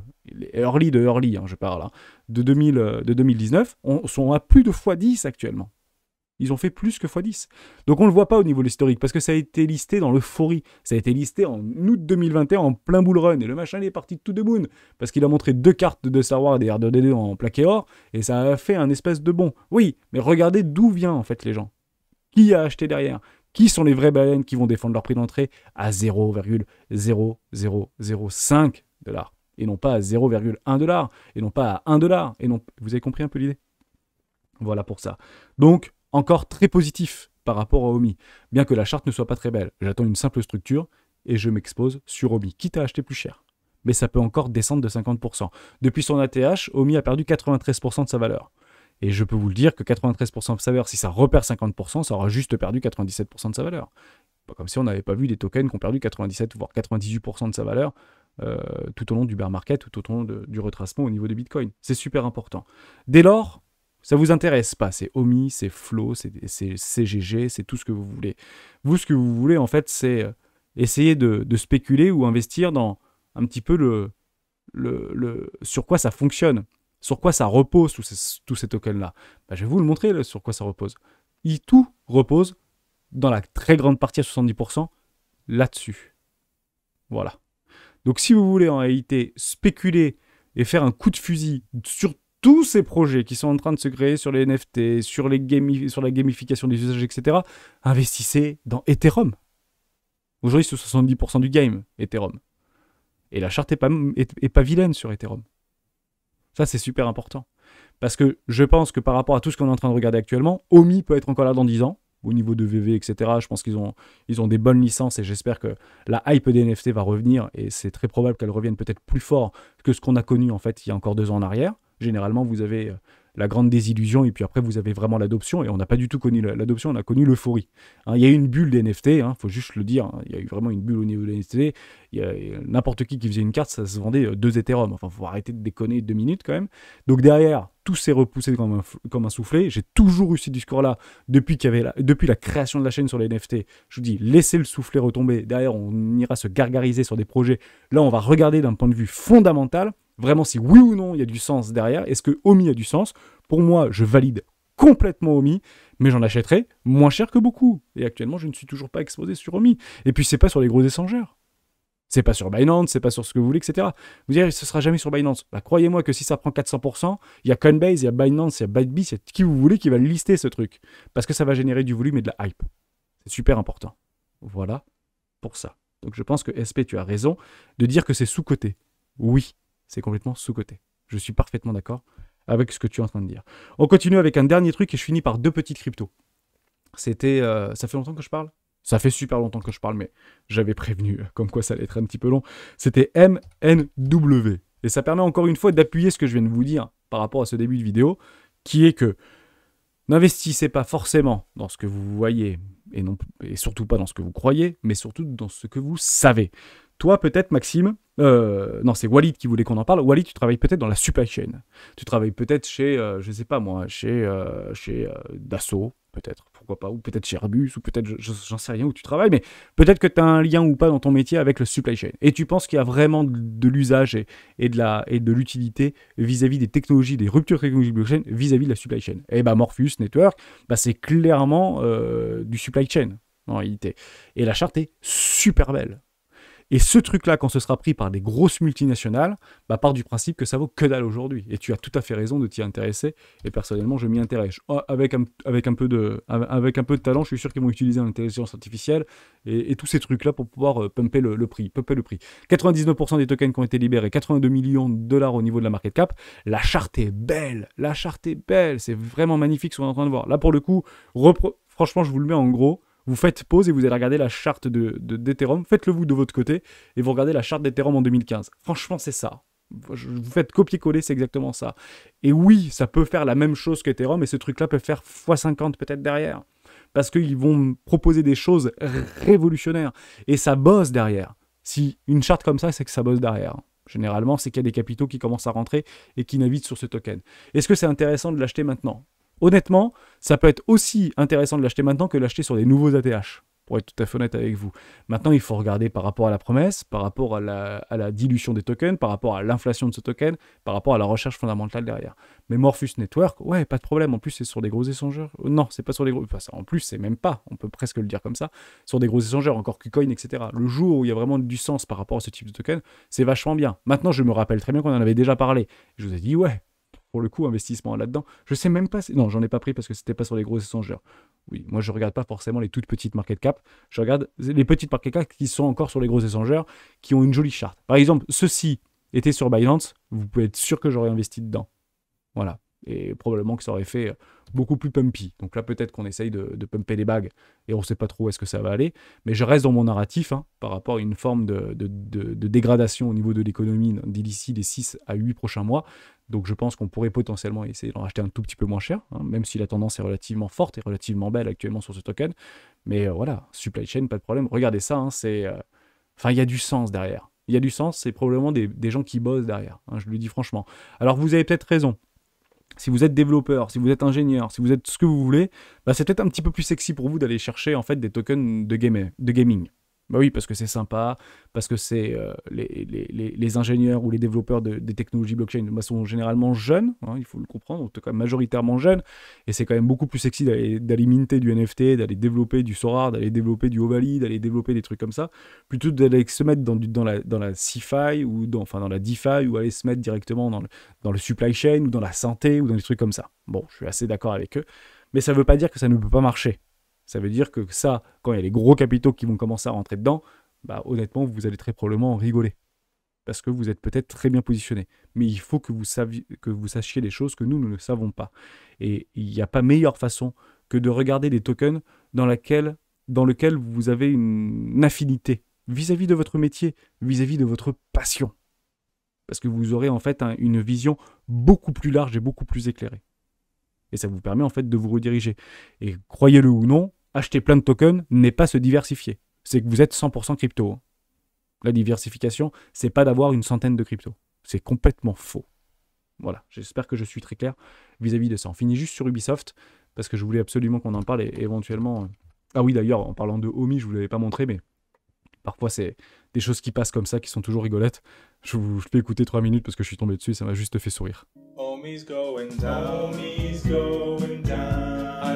early de early, hein, je parle, hein, de, 2000, euh, de 2019, on, sont à plus de fois 10 actuellement ils ont fait plus que x10. Donc on ne le voit pas au niveau de l'historique, parce que ça a été listé dans l'euphorie. Ça a été listé en août 2021 en plein bull run, et le machin est parti de tout de moon, parce qu'il a montré deux cartes de Star Wars et r 2 d en plaqué or, et ça a fait un espèce de bon. Oui, mais regardez d'où vient en fait les gens. Qui a acheté derrière qui sont les vraies baleines qui vont défendre leur prix d'entrée à 0,0005 dollars et non pas à 0,1 dollar, et non pas à 1 dollar, et non... Vous avez compris un peu l'idée Voilà pour ça. Donc, encore très positif par rapport à Omi, bien que la charte ne soit pas très belle. J'attends une simple structure et je m'expose sur Omi, quitte à acheter plus cher. Mais ça peut encore descendre de 50%. Depuis son ATH, Omi a perdu 93% de sa valeur. Et je peux vous le dire que 93% de sa valeur, si ça repère 50%, ça aura juste perdu 97% de sa valeur. Pas comme si on n'avait pas vu des tokens qui ont perdu 97 voire 98% de sa valeur euh, tout au long du bear market, tout au long du retracement au niveau de Bitcoin. C'est super important. Dès lors, ça vous intéresse pas, c'est Omi, c'est Flo, c'est CGG, c'est tout ce que vous voulez. Vous, ce que vous voulez, en fait, c'est euh, essayer de, spéculer ou investir dans un petit peu le, sur quoi ça fonctionne, sur quoi ça repose tous ces, tokens-là. Bah, je vais vous le montrer sur quoi ça repose. Il, tout repose, dans la très grande partie à 70%, là-dessus. Voilà. Donc si vous voulez en réalité spéculer et faire un coup de fusil sur tous ces projets qui sont en train de se créer sur les NFT, sur, les sur la gamification des usages, etc., investissez dans Ethereum. Aujourd'hui, c'est 70% du game, Ethereum. Et la charte n'est pas, est, pas vilaine sur Ethereum. Ça, c'est super important. Parce que je pense que par rapport à tout ce qu'on est en train de regarder actuellement, Omi peut être encore là dans 10 ans, au niveau de VV, etc. Je pense qu'ils ont, ont des bonnes licences et j'espère que la hype des NFT va revenir et c'est très probable qu'elle revienne peut-être plus fort que ce qu'on a connu en fait il y a encore deux ans en arrière. Généralement, vous avez euh, la grande désillusion, et puis après, vous avez vraiment l'adoption, et on n'a pas du tout connu l'adoption, on a connu l'euphorie. Hein. il y a eu une bulle des NFT, il hein, faut juste le dire, hein. il y a eu vraiment une bulle au niveau des NFT, n'importe qui qui faisait une carte, ça se vendait euh, deux Ethereum, enfin, faut arrêter de déconner deux minutes quand même. Donc derrière, tout s'est repoussé comme un, soufflet, j'ai toujours eu ce discours-là depuis, qu'il y avait depuis la création de la chaîne sur les NFT, je vous dis, laissez le soufflet retomber, derrière, on ira se gargariser sur des projets, là, on va regarder d'un point de vue fondamental, Vraiment, si oui ou non il y a du sens derrière, est-ce que Omi a du sens Pour moi, je valide complètement Omi, mais j'en achèterai moins cher que beaucoup. Et actuellement, je ne suis toujours pas exposé sur Omi. Et puis, c'est pas sur les gros échangeurs. C'est pas sur Binance, c'est pas sur ce que vous voulez, etc. Vous direz, ce sera jamais sur Binance. Bah, croyez-moi que si ça prend 400%, il y a Coinbase, il y a Binance, il y a Bybit, il y a qui vous voulez qui va lister ce truc. Parce que ça va générer du volume et de la hype. C'est super important. Voilà pour ça. Donc je pense que SP, tu as raison de dire que c'est sous-coté. Oui, c'est complètement sous-côté. Je suis parfaitement d'accord avec ce que tu es en train de dire. On continue avec un dernier truc et je finis par deux petites cryptos. C'était. Euh, ça fait longtemps que je parle Ça fait super longtemps que je parle, mais j'avais prévenu euh, comme quoi ça allait être un petit peu long. C'était MNW. Et ça permet encore une fois d'appuyer ce que je viens de vous dire par rapport à ce début de vidéo, qui est que n'investissez pas forcément dans ce que vous voyez, et, non, et surtout pas dans ce que vous croyez, mais surtout dans ce que vous savez. Toi, peut-être, Maxime, euh, non, c'est Walid qui voulait qu'on en parle. Walid, tu travailles peut-être dans la supply chain. Tu travailles peut-être chez, euh, je sais pas moi, chez, euh, chez Dassault, peut-être, pourquoi pas, ou peut-être chez Airbus, ou peut-être, j'en sais rien où tu travailles, mais peut-être que tu as un lien ou pas dans ton métier avec le supply chain. Et tu penses qu'il y a vraiment de, l'usage et, de l'utilité vis-à-vis des technologies, des ruptures technologiques blockchain vis-à-vis de la supply chain. Et eh bah, ben, Morpheus Network, bah, c'est clairement du supply chain en réalité. Et la charte est super belle. Et ce truc-là, quand ce sera pris par des grosses multinationales, bah, part du principe que ça vaut que dalle aujourd'hui. Et tu as tout à fait raison de t'y intéresser. Et personnellement, je m'y intéresse. Oh, avec un, avec, un peu de, avec un peu de talent, je suis sûr qu'ils vont utiliser l'intelligence artificielle et, tous ces trucs-là pour pouvoir euh, pumper le, prix, pumper le prix. 99% des tokens qui ont été libérés, 82 millions de dollars au niveau de la market cap. La charte est belle. La charte est belle. C'est vraiment magnifique ce qu'on est en train de voir. Là, pour le coup, franchement, je vous le mets en gros. Vous faites pause et vous allez regarder la charte de, d'Ethereum. Faites-le vous de votre côté et vous regardez la charte d'Ethereum en 2015. Franchement, c'est ça. Vous faites copier-coller, c'est exactement ça. Et oui, ça peut faire la même chose qu'Ethereum et ce truc-là peut faire x50 peut-être derrière. Parce qu'ils vont proposer des choses révolutionnaires et ça bosse derrière. Si une charte comme ça, c'est que ça bosse derrière. Généralement, c'est qu'il y a des capitaux qui commencent à rentrer et qui naviguent sur ce token. Est-ce que c'est intéressant de l'acheter maintenant honnêtement, ça peut être aussi intéressant de l'acheter maintenant que de l'acheter sur des nouveaux ATH, pour être tout à fait honnête avec vous. Maintenant, il faut regarder par rapport à la promesse, par rapport à la, dilution des tokens, par rapport à l'inflation de ce token, par rapport à la recherche fondamentale derrière. Mais Morpheus Network, ouais, pas de problème. En plus, c'est sur des gros échangeurs. Euh, non, c'est pas sur des gros. Enfin, en plus, c'est même pas, on peut presque le dire comme ça, sur des gros échangeurs, encore Qcoin, etc. Le jour où il y a vraiment du sens par rapport à ce type de token, c'est vachement bien. Maintenant, je me rappelle très bien qu'on en avait déjà parlé. Je vous ai dit, ouais, le coup, investissement là-dedans. Je sais même pas. Si... Non, j'en ai pas pris parce que c'était pas sur les gros échangeurs. Oui, moi je regarde pas forcément les toutes petites market cap. Je regarde les petites market cap qui sont encore sur les gros échangeurs, qui ont une jolie charte. Par exemple, ceci était sur Binance, vous pouvez être sûr que j'aurais investi dedans. Voilà et probablement que ça aurait fait beaucoup plus pumpy. Donc là, peut-être qu'on essaye de, pumper les bagues et on ne sait pas trop où est-ce que ça va aller. Mais je reste dans mon narratif hein, par rapport à une forme de, dégradation au niveau de l'économie d'ici les 6 à 8 prochains mois. Donc je pense qu'on pourrait potentiellement essayer d'en racheter un tout petit peu moins cher, hein, même si la tendance est relativement forte et relativement belle actuellement sur ce token. Mais euh, voilà, supply chain, pas de problème. Regardez ça, hein, c'est... Euh, enfin, il y a du sens derrière. Il y a du sens, c'est probablement des, des, gens qui bossent derrière, je le dis franchement. Alors vous avez peut-être raison, si vous êtes développeur, si vous êtes ingénieur, si vous êtes ce que vous voulez, bah, c'est peut-être un petit peu plus sexy pour vous d'aller chercher en fait des tokens de, de gaming. Bah oui, parce que c'est sympa, parce que c'est euh, les, ingénieurs ou les développeurs de, des technologies blockchain bah, sont généralement jeunes, hein, il faut le comprendre, en tout cas majoritairement jeunes, et c'est quand même beaucoup plus sexy d'aller minter du NFT, d'aller développer du Sora, d'aller développer du Ovali, d'aller développer des trucs comme ça, plutôt que d'aller se mettre dans, dans la, dans la ou dans, enfin, dans la DeFi ou aller se mettre directement dans le, dans le supply chain ou dans la santé ou dans des trucs comme ça. Bon, je suis assez d'accord avec eux, mais ça ne veut pas dire que ça ne peut pas marcher. Ça veut dire que ça, quand il y a les gros capitaux qui vont commencer à rentrer dedans, bah, honnêtement, vous allez très probablement rigoler. Parce que vous êtes peut-être très bien positionné. Mais il faut que vous, sachiez des choses que nous, nous ne savons pas. Et il n'y a pas meilleure façon que de regarder des tokens dans, lesquels dans lequel vous avez une affinité vis-à-vis de votre métier, vis-à-vis de votre passion. Parce que vous aurez en fait une vision beaucoup plus large et beaucoup plus éclairée et ça vous permet en fait de vous rediriger. Et croyez-le ou non, acheter plein de tokens n'est pas se diversifier. C'est que vous êtes 100% crypto. Hein. La diversification, c'est pas d'avoir une centaine de cryptos. C'est complètement faux. Voilà, j'espère que je suis très clair vis-à-vis de ça. On finit juste sur Ubisoft, parce que je voulais absolument qu'on en parle et éventuellement. Euh, ah oui, d'ailleurs, en parlant de Homie, je ne vous l'avais pas montré, mais parfois c'est des choses qui passent comme ça, qui sont toujours rigolettes. Je vous fais écouter trois minutes parce que je suis tombé dessus et ça m'a juste fait sourire. I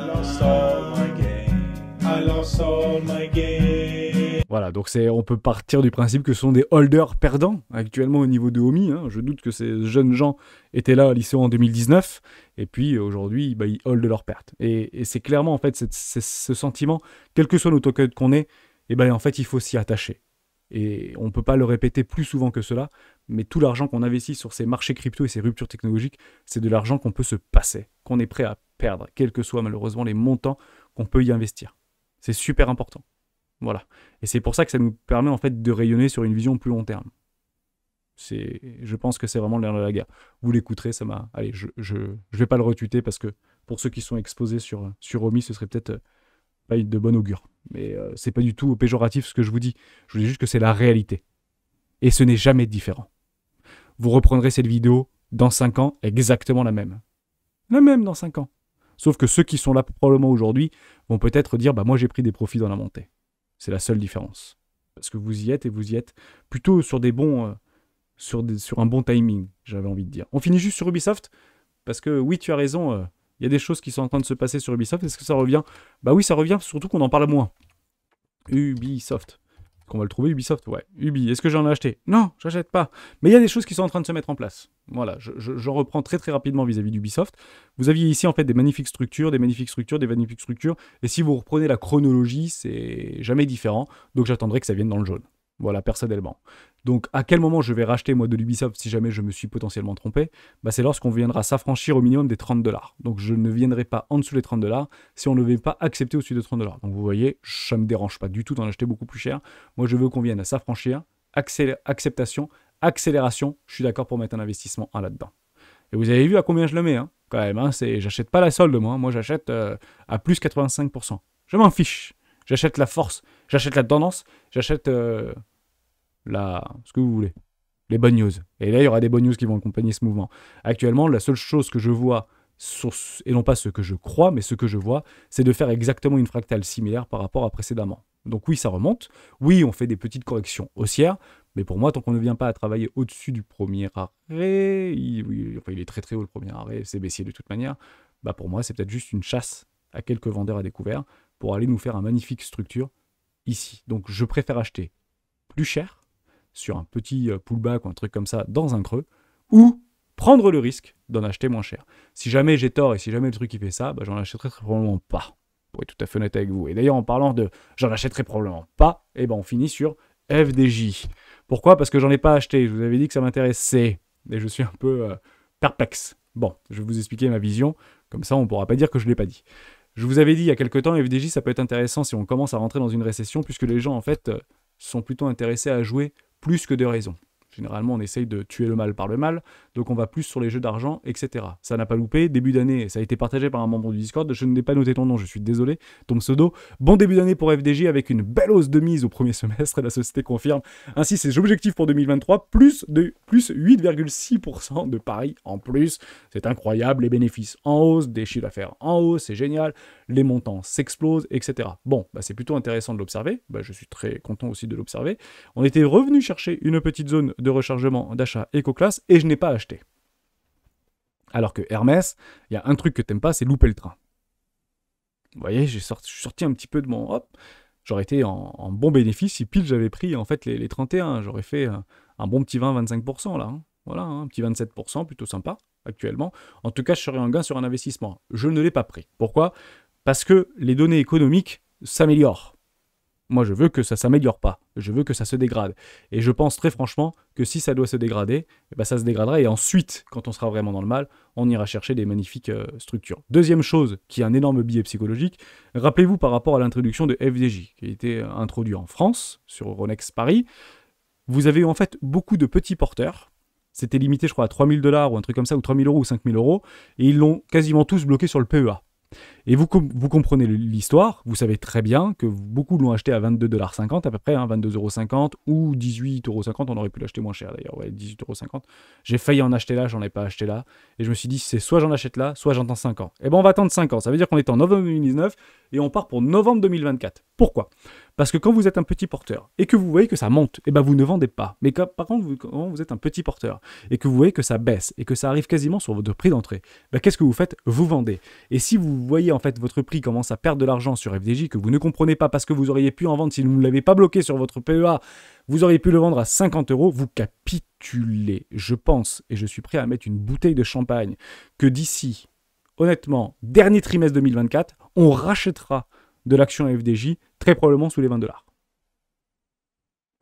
lost all my I lost all my Voilà, donc c'est, on peut partir du principe que ce sont des holders perdants actuellement au niveau de Homie. Hein. Je doute que ces jeunes gens étaient là au lycée en 2019, et puis aujourd'hui, bah, ils holdent leur perte. Et, c'est clairement en fait ce sentiment, quel que soit notre code qu'on ait, et eh ben, en fait il faut s'y attacher. Et on ne peut pas le répéter plus souvent que cela, mais tout l'argent qu'on investit sur ces marchés crypto et ces ruptures technologiques, c'est de l'argent qu'on peut se passer, qu'on est prêt à perdre, quels que soient malheureusement les montants qu'on peut y investir. C'est super important. Voilà. Et c'est pour ça que ça nous permet en fait de rayonner sur une vision plus long terme. C'est, je pense que c'est vraiment l'air de la guerre. Vous l'écouterez, ça m'a. Allez, je, je, vais pas le retuiter parce que pour ceux qui sont exposés sur, sur Omi, ce serait peut-être euh, pas de bon augure. Mais euh, c'est pas du tout péjoratif ce que je vous dis. Je vous dis juste que c'est la réalité. Et ce n'est jamais différent. Vous reprendrez cette vidéo dans 5 ans, exactement la même. La même dans 5 ans. Sauf que ceux qui sont là probablement aujourd'hui vont peut-être dire Bah, moi j'ai pris des profits dans la montée. C'est la seule différence. Parce que vous y êtes et vous y êtes plutôt sur des bons. Euh, sur, sur un bon timing, j'avais envie de dire. On finit juste sur Ubisoft, parce que oui, tu as raison. Euh, il y a des choses qui sont en train de se passer sur Ubisoft. Est-ce que ça revient Bah oui, ça revient, surtout qu'on en parle moins. Ubisoft. Qu'on va le trouver, Ubisoft, ouais. Ubi, est-ce que j'en ai acheté Non, j'achète pas. Mais il y a des choses qui sont en train de se mettre en place. Voilà, j'en je, reprends très très rapidement vis-à-vis d'Ubisoft. Vous aviez ici en fait des magnifiques structures, des magnifiques structures, des magnifiques structures. Et si vous reprenez la chronologie, c'est jamais différent. Donc j'attendrai que ça vienne dans le jaune. Voilà, personnellement. Donc, à quel moment je vais racheter moi de l'Ubisoft si jamais je me suis potentiellement trompé bah, C'est lorsqu'on viendra s'affranchir au minimum des 30 dollars. Donc, je ne viendrai pas en dessous des 30 dollars si on ne veut pas accepter au-dessus de 30 dollars. Donc, vous voyez, ça me dérange pas du tout d'en acheter beaucoup plus cher. Moi, je veux qu'on vienne à s'affranchir, acceptation, accélération. Je suis d'accord pour mettre un investissement là-dedans. Et vous avez vu à combien je le mets, hein? quand même. Hein, c'est, j'achète pas la solde, moi. Hein. Moi, j'achète euh, à plus 85%. Je m'en fiche. J'achète la force, j'achète la tendance, j'achète. Euh, là ce que vous voulez, les bonnes news. Et là, il y aura des bonnes news qui vont accompagner ce mouvement. Actuellement, la seule chose que je vois, et non pas ce que je crois, mais ce que je vois, c'est de faire exactement une fractale similaire par rapport à précédemment. Donc oui, ça remonte. Oui, on fait des petites corrections haussières. Mais pour moi, tant qu'on ne vient pas à travailler au-dessus du premier arrêt, il, est très très haut le premier arrêt, c'est baissier de toute manière, bah pour moi, c'est peut-être juste une chasse à quelques vendeurs à découvert pour aller nous faire une magnifique structure ici. Donc je préfère acheter plus cher sur un petit euh, pullback ou un truc comme ça dans un creux, ou prendre le risque d'en acheter moins cher. Si jamais j'ai tort et si jamais le truc il fait ça, bah, j'en achèterai probablement pas. Pour être tout à fait honnête avec vous. Et d'ailleurs, en parlant de j'en achèterai probablement pas, eh ben on finit sur FDJ. Pourquoi Parce que j'en ai pas acheté. Je vous avais dit que ça m'intéressait. Et je suis un peu euh, perplexe. Bon, je vais vous expliquer ma vision. Comme ça, on pourra pas dire que je ne l'ai pas dit. Je vous avais dit il y a quelques temps, FDJ, ça peut être intéressant si on commence à rentrer dans une récession, puisque les gens, en fait, euh, sont plutôt intéressés à jouer plus que de raisons Généralement, on essaye de tuer le mal par le mal, donc on va plus sur les jeux d'argent, etc. Ça n'a pas loupé. Début d'année, ça a été partagé par un membre du Discord. Je n'ai pas noté ton nom, je suis désolé. Ton pseudo. Bon début d'année pour FDJ avec une belle hausse de mise au premier semestre. La société confirme ainsi ses objectifs pour 2023, plus de plus 8,6% de paris en plus. C'est incroyable. Les bénéfices en hausse, des chiffres d'affaires en hausse, c'est génial les montants s'explosent, etc. Bon, bah, c'est plutôt intéressant de l'observer, bah, je suis très content aussi de l'observer. On était revenu chercher une petite zone de rechargement d'achat EcoClass et je n'ai pas acheté. Alors que Hermès, il y a un truc que t'aimes pas, c'est louper le train. Vous voyez, j'ai sorti, je suis sorti un petit peu de mon... Hop, j'aurais été en, bon bénéfice si pile j'avais pris en fait les, 31. J'aurais fait un, bon petit 20-25% là. Hein. Voilà, hein, un petit 27% plutôt sympa actuellement. En tout cas, je serais en gain sur un investissement. Je ne l'ai pas pris. Pourquoi parce que les données économiques s'améliorent. Moi, je veux que ça s'améliore pas. Je veux que ça se dégrade. Et je pense très franchement que si ça doit se dégrader, eh ben, ça se dégradera. Et ensuite, quand on sera vraiment dans le mal, on ira chercher des magnifiques euh, structures. Deuxième chose, qui est un énorme biais psychologique, rappelez-vous par rapport à l'introduction de FDJ, qui a été introduit en France, sur Ronex Paris, vous avez en fait beaucoup de petits porteurs. C'était limité, je crois, à 3000 dollars ou un truc comme ça, ou 3000 euros ou 5000 euros. Et ils l'ont quasiment tous bloqué sur le PEA. Et vous, vous comprenez l'histoire, vous savez très bien que beaucoup l'ont acheté à 22,50$ à peu près, hein, 22,50€ ou 18,50€, on aurait pu l'acheter moins cher d'ailleurs, ouais, 18,50€. J'ai failli en acheter là, j'en ai pas acheté là, et je me suis dit c'est soit j'en achète là, soit j'entends 5 ans. Et eh ben on va attendre 5 ans, ça veut dire qu'on est en novembre 2019 et on part pour novembre 2024. Pourquoi parce que quand vous êtes un petit porteur et que vous voyez que ça monte, et eh ben vous ne vendez pas. Mais par contre, quand vous êtes un petit porteur et que vous voyez que ça baisse et que ça arrive quasiment sur votre prix d'entrée, ben, qu'est-ce que vous faites Vous vendez. Et si vous voyez en fait votre prix commence à perdre de l'argent sur FDJ, que vous ne comprenez pas parce que vous auriez pu en vendre si vous ne l'avez pas bloqué sur votre PEA, vous auriez pu le vendre à 50 euros, vous capitulez. Je pense, et je suis prêt à mettre une bouteille de champagne, que d'ici, honnêtement, dernier trimestre 2024, on rachètera de l'action FDJ très probablement sous les 20 dollars.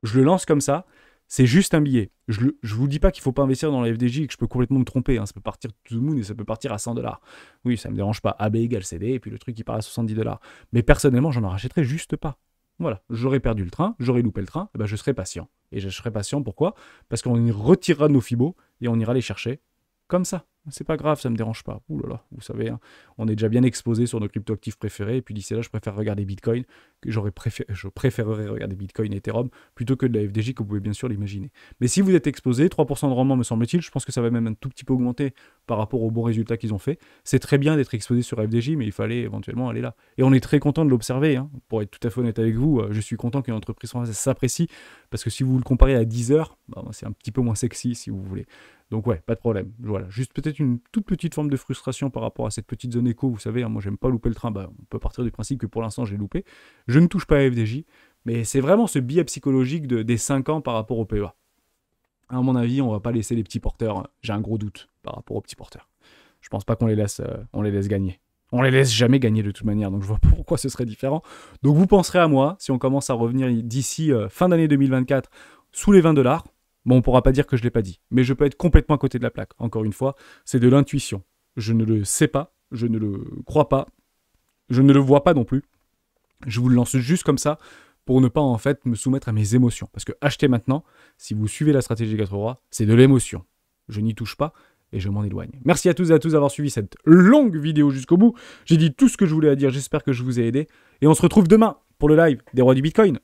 Je le lance comme ça, c'est juste un billet. Je ne vous dis pas qu'il ne faut pas investir dans la FDJ et que je peux complètement me tromper. Hein. Ça peut partir tout le monde et ça peut partir à 100 dollars. Oui, ça ne me dérange pas. AB égale CD et puis le truc qui part à 70 dollars. Mais personnellement, j'en rachèterai juste pas. Voilà, j'aurais perdu le train, j'aurais loupé le train, et eh ben, je serai patient. Et je serai patient pourquoi Parce qu'on y retirera nos fibos et on ira les chercher comme ça. C'est pas grave, ça me dérange pas. Ouh là là, vous savez, hein. on est déjà bien exposé sur nos cryptoactifs préférés. Et puis d'ici là, je préfère regarder Bitcoin, que j'aurais préféré, je préférerais regarder Bitcoin et Ethereum plutôt que de la FDJ que vous pouvez bien sûr l'imaginer. Mais si vous êtes exposé, 3% de rendement me semble-t-il, je pense que ça va même un tout petit peu augmenter par rapport aux bons résultats qu'ils ont fait. C'est très bien d'être exposé sur FDJ, mais il fallait éventuellement aller là. Et on est très content de l'observer. Hein. Pour être tout à fait honnête avec vous, euh, je suis content qu'une entreprise française s'apprécie parce que si vous le comparez à 10 heures, bah, c'est un petit peu moins sexy si vous voulez. Donc ouais, pas de problème. Voilà, juste peut-être une toute petite forme de frustration par rapport à cette petite zone éco, Vous savez, hein, moi, j'aime pas louper le train. Bah, on peut partir du principe que pour l'instant, j'ai loupé. Je ne touche pas à FDJ. Mais c'est vraiment ce biais psychologique de, des 5 ans par rapport au PEA. À mon avis, on va pas laisser les petits porteurs. Hein. J'ai un gros doute par rapport aux petits porteurs. Je pense pas qu'on les laisse, euh, on les laisse gagner. On les laisse jamais gagner de toute manière, donc je vois pourquoi ce serait différent. Donc vous penserez à moi si on commence à revenir d'ici euh, fin d'année 2024 sous les 20 dollars. Bon, on pourra pas dire que je l'ai pas dit, mais je peux être complètement à côté de la plaque. Encore une fois, c'est de l'intuition. Je ne le sais pas, je ne le crois pas, je ne le vois pas non plus. Je vous le lance juste comme ça pour ne pas en fait me soumettre à mes émotions. Parce que acheter maintenant, si vous suivez la stratégie 4 rois, c'est de l'émotion. Je n'y touche pas et je m'en éloigne. Merci à tous et à tous d'avoir suivi cette longue vidéo jusqu'au bout. J'ai dit tout ce que je voulais à dire, j'espère que je vous ai aidé. Et on se retrouve demain pour le live des rois du Bitcoin.